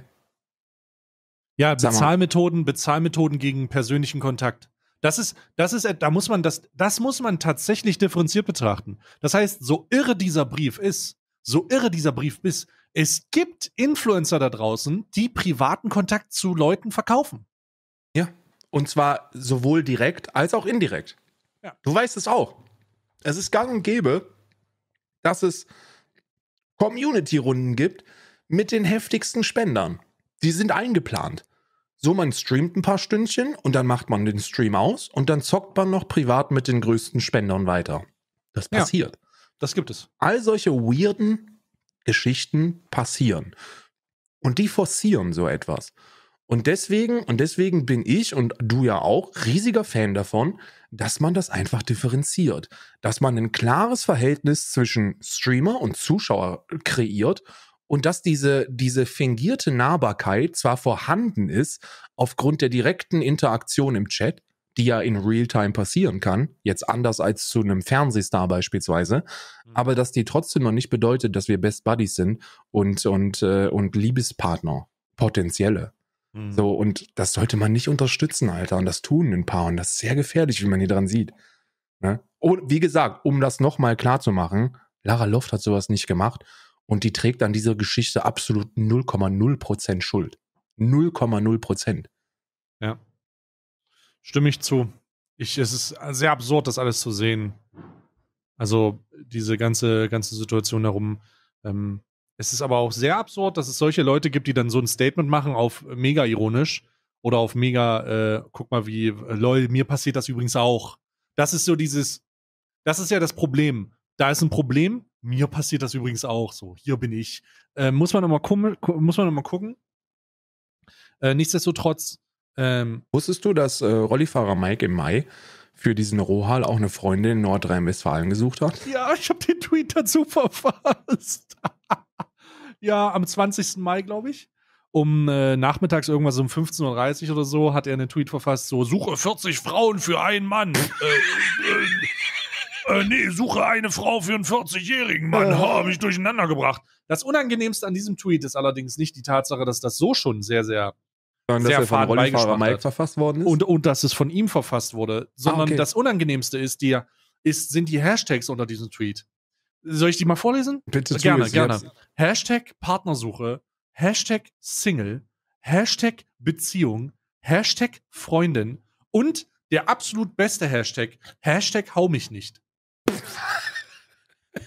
[SPEAKER 1] Ja,
[SPEAKER 2] Bezahlmethoden, Bezahlmethoden gegen persönlichen Kontakt. Das ist, das ist, da muss man das, das muss man tatsächlich differenziert betrachten. Das heißt, so irre dieser Brief ist, so irre dieser Brief ist, es gibt Influencer da draußen, die privaten Kontakt zu Leuten
[SPEAKER 1] verkaufen. Ja. Und zwar sowohl direkt als auch indirekt. Ja. Du weißt es auch. Es ist gang und gäbe, dass es Community-Runden gibt mit den heftigsten Spendern. Die sind eingeplant. So, man streamt ein paar Stündchen und dann macht man den Stream aus und dann zockt man noch privat mit den größten Spendern weiter. Das passiert. Ja, das gibt es. All solche weirden Geschichten passieren. Und die forcieren so etwas. Und deswegen, und deswegen bin ich und du ja auch riesiger Fan davon, dass man das einfach differenziert. Dass man ein klares Verhältnis zwischen Streamer und Zuschauer kreiert und dass diese, diese fingierte Nahbarkeit zwar vorhanden ist, aufgrund der direkten Interaktion im Chat, die ja in Realtime passieren kann, jetzt anders als zu einem Fernsehstar beispielsweise, mhm. aber dass die trotzdem noch nicht bedeutet, dass wir Best Buddies sind und, und, äh, und Liebespartner, potenzielle. Mhm. So, und das sollte man nicht unterstützen, Alter. Und das tun ein paar. Und das ist sehr gefährlich, wie man hier dran sieht. Ne? Und oh, wie gesagt, um das nochmal klar zu machen, Lara Loft hat sowas nicht gemacht. Und die trägt an dieser Geschichte absolut 0,0 Prozent Schuld. 0,0 Prozent.
[SPEAKER 2] Ja. Stimme ich zu. Ich, es ist sehr absurd, das alles zu sehen. Also diese ganze, ganze Situation darum. Ähm, es ist aber auch sehr absurd, dass es solche Leute gibt, die dann so ein Statement machen auf äh, mega ironisch oder auf mega, äh, guck mal wie, äh, lol, mir passiert das übrigens auch. Das ist so dieses, das ist ja das Problem. Da ist ein Problem, mir passiert das übrigens auch so. Hier bin ich. Äh, muss man nochmal muss man noch mal gucken.
[SPEAKER 1] Äh, nichtsdestotrotz. Ähm, Wusstest du, dass äh, Rollifahrer Mike im Mai für diesen Rohal auch eine Freundin in Nordrhein-Westfalen gesucht hat?
[SPEAKER 2] Ja, ich habe den Tweet dazu verfasst. ja, am 20. Mai, glaube ich. Um äh, nachmittags irgendwas um 15.30 Uhr oder so hat er einen Tweet verfasst, so Suche 40 Frauen für einen Mann. äh, äh äh, nee, suche eine Frau für einen 40-jährigen Mann. Äh. Oh, ich durcheinander gebracht. Das Unangenehmste an diesem Tweet ist allerdings nicht die Tatsache, dass das so schon sehr, sehr Sagen, sehr dass er von Rollifahrer Mike hat. verfasst worden ist. Und, und dass es von ihm verfasst wurde. Sondern ah, okay. das Unangenehmste ist dir, ist, sind die Hashtags unter diesem Tweet. Soll ich die mal vorlesen? Bitte Gerne, gerne. Jetzt. Hashtag Partnersuche, Hashtag Single, Hashtag Beziehung, Hashtag Freundin und der absolut beste Hashtag, Hashtag hau mich nicht.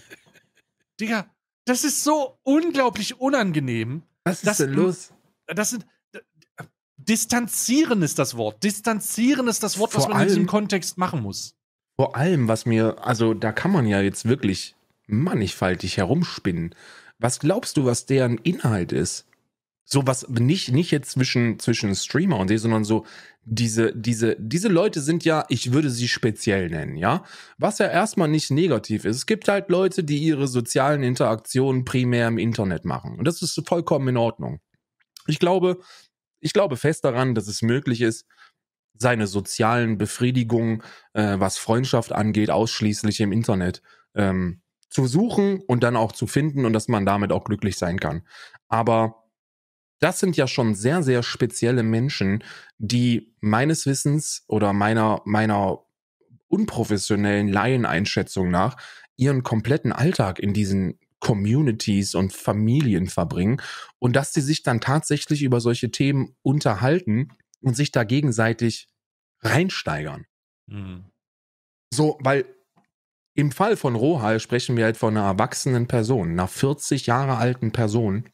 [SPEAKER 2] Digga, das ist so unglaublich unangenehm. Was ist dass, denn los? Das sind. Distanzieren ist das Wort. Distanzieren ist das Wort, vor was man allem, in diesem
[SPEAKER 1] Kontext machen muss. Vor allem, was mir, also da kann man ja jetzt wirklich mannigfaltig herumspinnen. Was glaubst du, was deren Inhalt ist? So was nicht, nicht jetzt zwischen, zwischen Streamer und sie, sondern so diese, diese, diese Leute sind ja, ich würde sie speziell nennen, ja. Was ja erstmal nicht negativ ist. Es gibt halt Leute, die ihre sozialen Interaktionen primär im Internet machen. Und das ist vollkommen in Ordnung. Ich glaube, ich glaube fest daran, dass es möglich ist, seine sozialen Befriedigungen, äh, was Freundschaft angeht, ausschließlich im Internet ähm, zu suchen und dann auch zu finden und dass man damit auch glücklich sein kann. Aber das sind ja schon sehr, sehr spezielle Menschen, die meines Wissens oder meiner, meiner unprofessionellen Laieneinschätzung nach ihren kompletten Alltag in diesen Communities und Familien verbringen und dass sie sich dann tatsächlich über solche Themen unterhalten und sich da gegenseitig reinsteigern. Mhm. So, weil im Fall von Rohal sprechen wir halt von einer erwachsenen Person, einer 40 Jahre alten Person,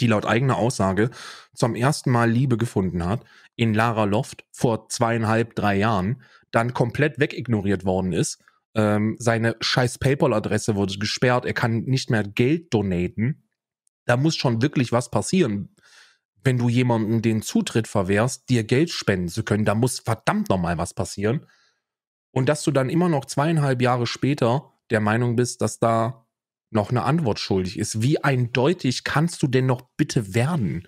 [SPEAKER 1] die laut eigener Aussage zum ersten Mal Liebe gefunden hat, in Lara Loft vor zweieinhalb, drei Jahren, dann komplett wegignoriert worden ist. Ähm, seine scheiß PayPal-Adresse wurde gesperrt, er kann nicht mehr Geld donaten. Da muss schon wirklich was passieren, wenn du jemandem den Zutritt verwehrst, dir Geld spenden zu können. Da muss verdammt nochmal was passieren. Und dass du dann immer noch zweieinhalb Jahre später der Meinung bist, dass da noch eine Antwort schuldig ist. Wie eindeutig kannst du denn noch bitte werden?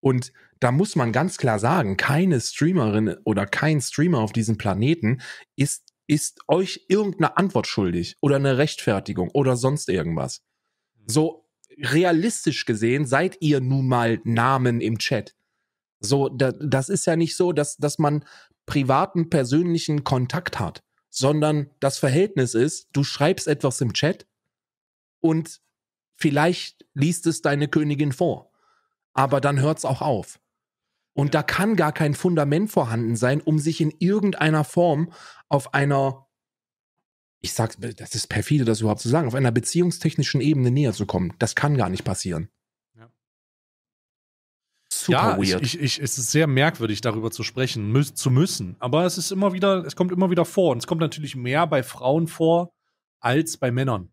[SPEAKER 1] Und da muss man ganz klar sagen, keine Streamerin oder kein Streamer auf diesem Planeten ist, ist euch irgendeine Antwort schuldig oder eine Rechtfertigung oder sonst irgendwas. So realistisch gesehen seid ihr nun mal Namen im Chat. So, da, das ist ja nicht so, dass, dass man privaten, persönlichen Kontakt hat, sondern das Verhältnis ist, du schreibst etwas im Chat und vielleicht liest es deine Königin vor. Aber dann hört es auch auf. Und da kann gar kein Fundament vorhanden sein, um sich in irgendeiner Form auf einer, ich sag's, das ist perfide, das überhaupt zu sagen, auf einer beziehungstechnischen Ebene näher zu kommen. Das kann gar nicht passieren.
[SPEAKER 2] Super ja, weird. Ich, ich, es ist sehr merkwürdig, darüber zu sprechen, mü zu müssen. Aber es ist immer wieder, es kommt immer wieder vor. Und es kommt natürlich mehr bei Frauen vor als bei Männern.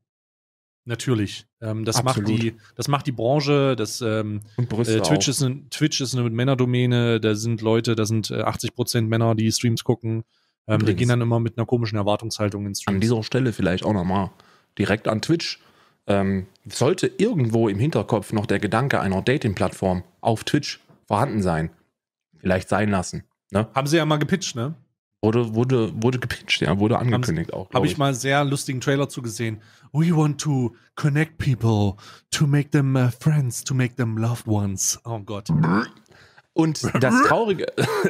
[SPEAKER 2] Natürlich. Ähm, das, macht die, das macht die Branche. Das, ähm, äh, Twitch, ist ein, Twitch, ist eine Männerdomäne. Da sind Leute, da sind 80 äh, Männer, die Streams gucken. Ähm, die gehen dann immer mit einer komischen Erwartungshaltung ins Stream. An
[SPEAKER 1] dieser Stelle vielleicht auch nochmal direkt an Twitch. Ähm, sollte irgendwo im Hinterkopf noch der Gedanke einer Dating-Plattform auf Twitch vorhanden sein, vielleicht sein lassen. Ne? Haben sie ja mal gepitcht, ne? Wurde, wurde, wurde gepitcht, ja, wurde angekündigt auch. Habe ich, ich
[SPEAKER 2] mal einen sehr lustigen Trailer zugesehen. We want to connect people, to make them uh, friends, to make them loved ones. Oh Gott.
[SPEAKER 1] Und das Traurige,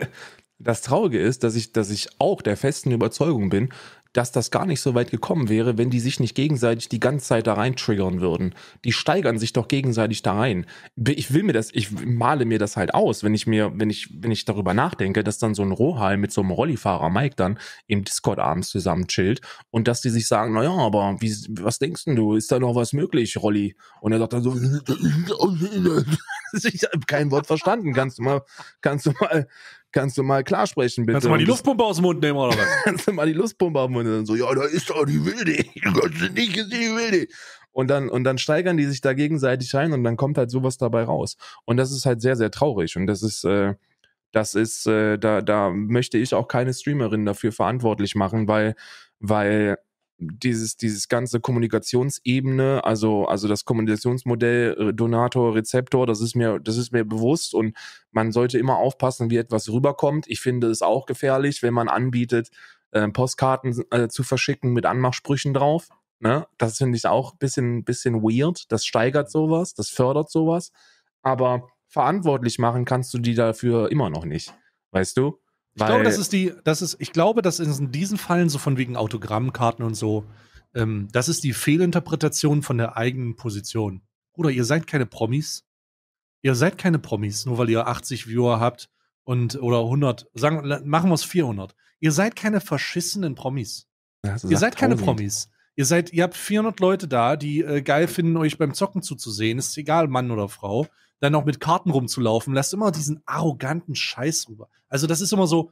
[SPEAKER 1] das Traurige ist, dass ich, dass ich auch der festen Überzeugung bin, dass das gar nicht so weit gekommen wäre, wenn die sich nicht gegenseitig die ganze Zeit da rein triggern würden. Die steigern sich doch gegenseitig da rein. Ich will mir das, ich male mir das halt aus, wenn ich mir, wenn ich, wenn ich darüber nachdenke, dass dann so ein Rohal mit so einem Rollifahrer Mike dann im Discord abends zusammen chillt und dass die sich sagen, naja, aber wie, was denkst denn du? Ist da noch was möglich, Rolli? Und er sagt dann so, ich habe kein Wort verstanden. Kannst du mal, kannst du mal, kannst du mal klar sprechen, bitte. Kannst du mal die Luftpumpe aus dem Mund nehmen, oder was? kannst du mal die Luftpumpe aus dem Mund nehmen. Und so, ja, da ist doch die Wilde. Du hast nicht gesehen, die Wilde. Und dann, und dann steigern die sich da gegenseitig ein und dann kommt halt sowas dabei raus. Und das ist halt sehr, sehr traurig. Und das ist, äh, das ist, äh, da, da möchte ich auch keine Streamerin dafür verantwortlich machen, weil, weil dieses, dieses ganze Kommunikationsebene, also, also das Kommunikationsmodell äh, Donator, Rezeptor, das ist mir, das ist mir bewusst und man sollte immer aufpassen, wie etwas rüberkommt. Ich finde es auch gefährlich, wenn man anbietet, äh, Postkarten äh, zu verschicken mit Anmachsprüchen drauf. Ne? Das finde ich auch ein bisschen, bisschen weird. Das steigert sowas, das fördert sowas. Aber verantwortlich machen kannst du die dafür immer noch nicht. Weißt du? ich glaube, das ist die, das ist, ich glaube, das ist in diesen Fallen so von wegen Autogrammkarten und
[SPEAKER 2] so. Ähm, das ist die Fehlinterpretation von der eigenen Position. Bruder, ihr seid keine Promis. Ihr seid keine Promis, nur weil ihr 80 Viewer habt und oder 100, sagen, machen wir es 400. Ihr seid keine verschissenen Promis. Ja, ihr seid keine Promis. Ihr seid, ihr habt 400 Leute da, die äh, geil finden, euch beim Zocken zuzusehen. Ist egal, Mann oder Frau dann noch mit Karten rumzulaufen, lässt immer diesen arroganten Scheiß rüber. Also das ist immer so,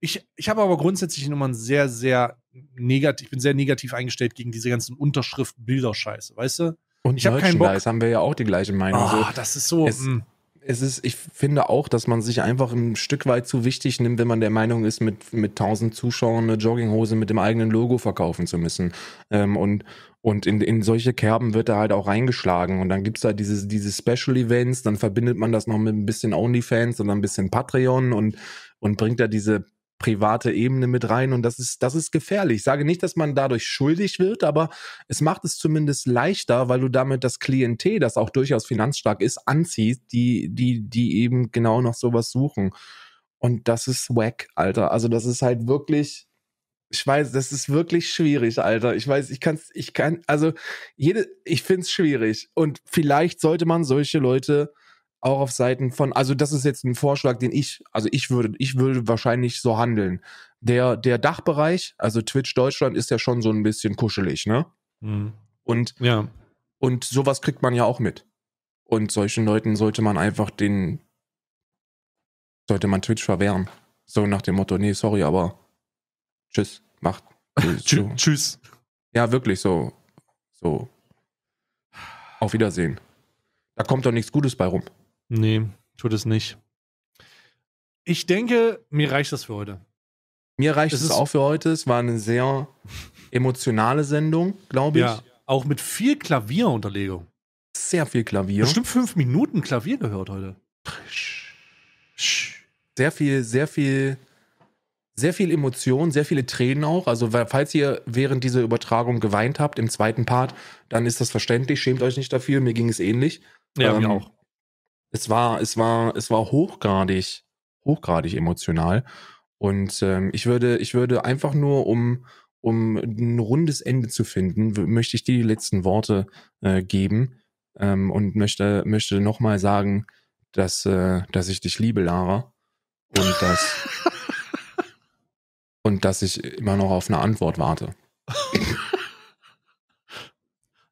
[SPEAKER 2] ich, ich habe aber grundsätzlich immer ein sehr, sehr negativ, ich bin sehr negativ eingestellt gegen diese ganzen unterschrift bilder scheiße weißt du? Und ich habe keinen Bock. haben wir ja auch die
[SPEAKER 1] gleiche Meinung. Ah, oh, so, das ist so. Es, hm. es, ist, ich finde auch, dass man sich einfach ein Stück weit zu wichtig nimmt, wenn man der Meinung ist, mit, mit 1000 Zuschauern eine Jogginghose mit dem eigenen Logo verkaufen zu müssen. Ähm, und, und in, in solche Kerben wird er halt auch reingeschlagen. Und dann gibt's da dieses, diese Special Events, dann verbindet man das noch mit ein bisschen OnlyFans und ein bisschen Patreon und, und bringt da diese private Ebene mit rein. Und das ist, das ist gefährlich. Ich sage nicht, dass man dadurch schuldig wird, aber es macht es zumindest leichter, weil du damit das Klientel, das auch durchaus finanzstark ist, anziehst, die, die, die eben genau noch sowas suchen. Und das ist wack, Alter. Also das ist halt wirklich, ich weiß, das ist wirklich schwierig, Alter. Ich weiß, ich kann's, ich kann, also jede, ich find's schwierig. Und vielleicht sollte man solche Leute auch auf Seiten von, also das ist jetzt ein Vorschlag, den ich, also ich würde, ich würde wahrscheinlich so handeln. Der, der Dachbereich, also Twitch Deutschland ist ja schon so ein bisschen kuschelig, ne? Mhm. Und, ja. und sowas kriegt man ja auch mit. Und solchen Leuten sollte man einfach den, sollte man Twitch verwehren. So nach dem Motto, nee, sorry, aber tschüss. Macht. So. Tschüss. Ja, wirklich so. So. Auf Wiedersehen. Da kommt doch nichts Gutes bei rum. Nee, tut es nicht. Ich
[SPEAKER 2] denke, mir reicht das für heute.
[SPEAKER 1] Mir reicht es, es auch für heute. Es war eine sehr emotionale Sendung, glaube ich. Ja, auch mit viel Klavierunterlegung. Sehr viel Klavier. Bestimmt fünf Minuten Klavier gehört heute. Sehr viel, sehr viel sehr viel Emotion, sehr viele Tränen auch. Also falls ihr während dieser Übertragung geweint habt im zweiten Part, dann ist das verständlich. Schämt euch nicht dafür. Mir ging es ähnlich. Ja, ähm, mir auch. Es war, es war, es war hochgradig, hochgradig emotional. Und ähm, ich würde, ich würde einfach nur um um ein rundes Ende zu finden, möchte ich dir die letzten Worte äh, geben ähm, und möchte möchte noch sagen, dass äh, dass ich dich liebe, Lara, und dass und dass ich immer noch auf eine Antwort warte.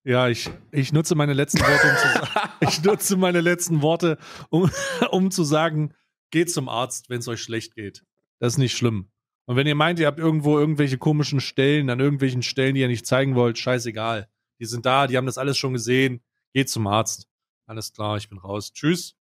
[SPEAKER 2] Ja, ich, ich nutze meine letzten Worte, um zu, ich nutze meine letzten Worte, um, um zu sagen, geht zum Arzt, wenn es euch schlecht geht. Das ist nicht schlimm. Und wenn ihr meint, ihr habt irgendwo irgendwelche komischen Stellen, an irgendwelchen Stellen, die ihr nicht zeigen wollt, scheißegal. Die sind da, die haben das alles schon gesehen. Geht zum Arzt. Alles klar, ich bin raus. Tschüss.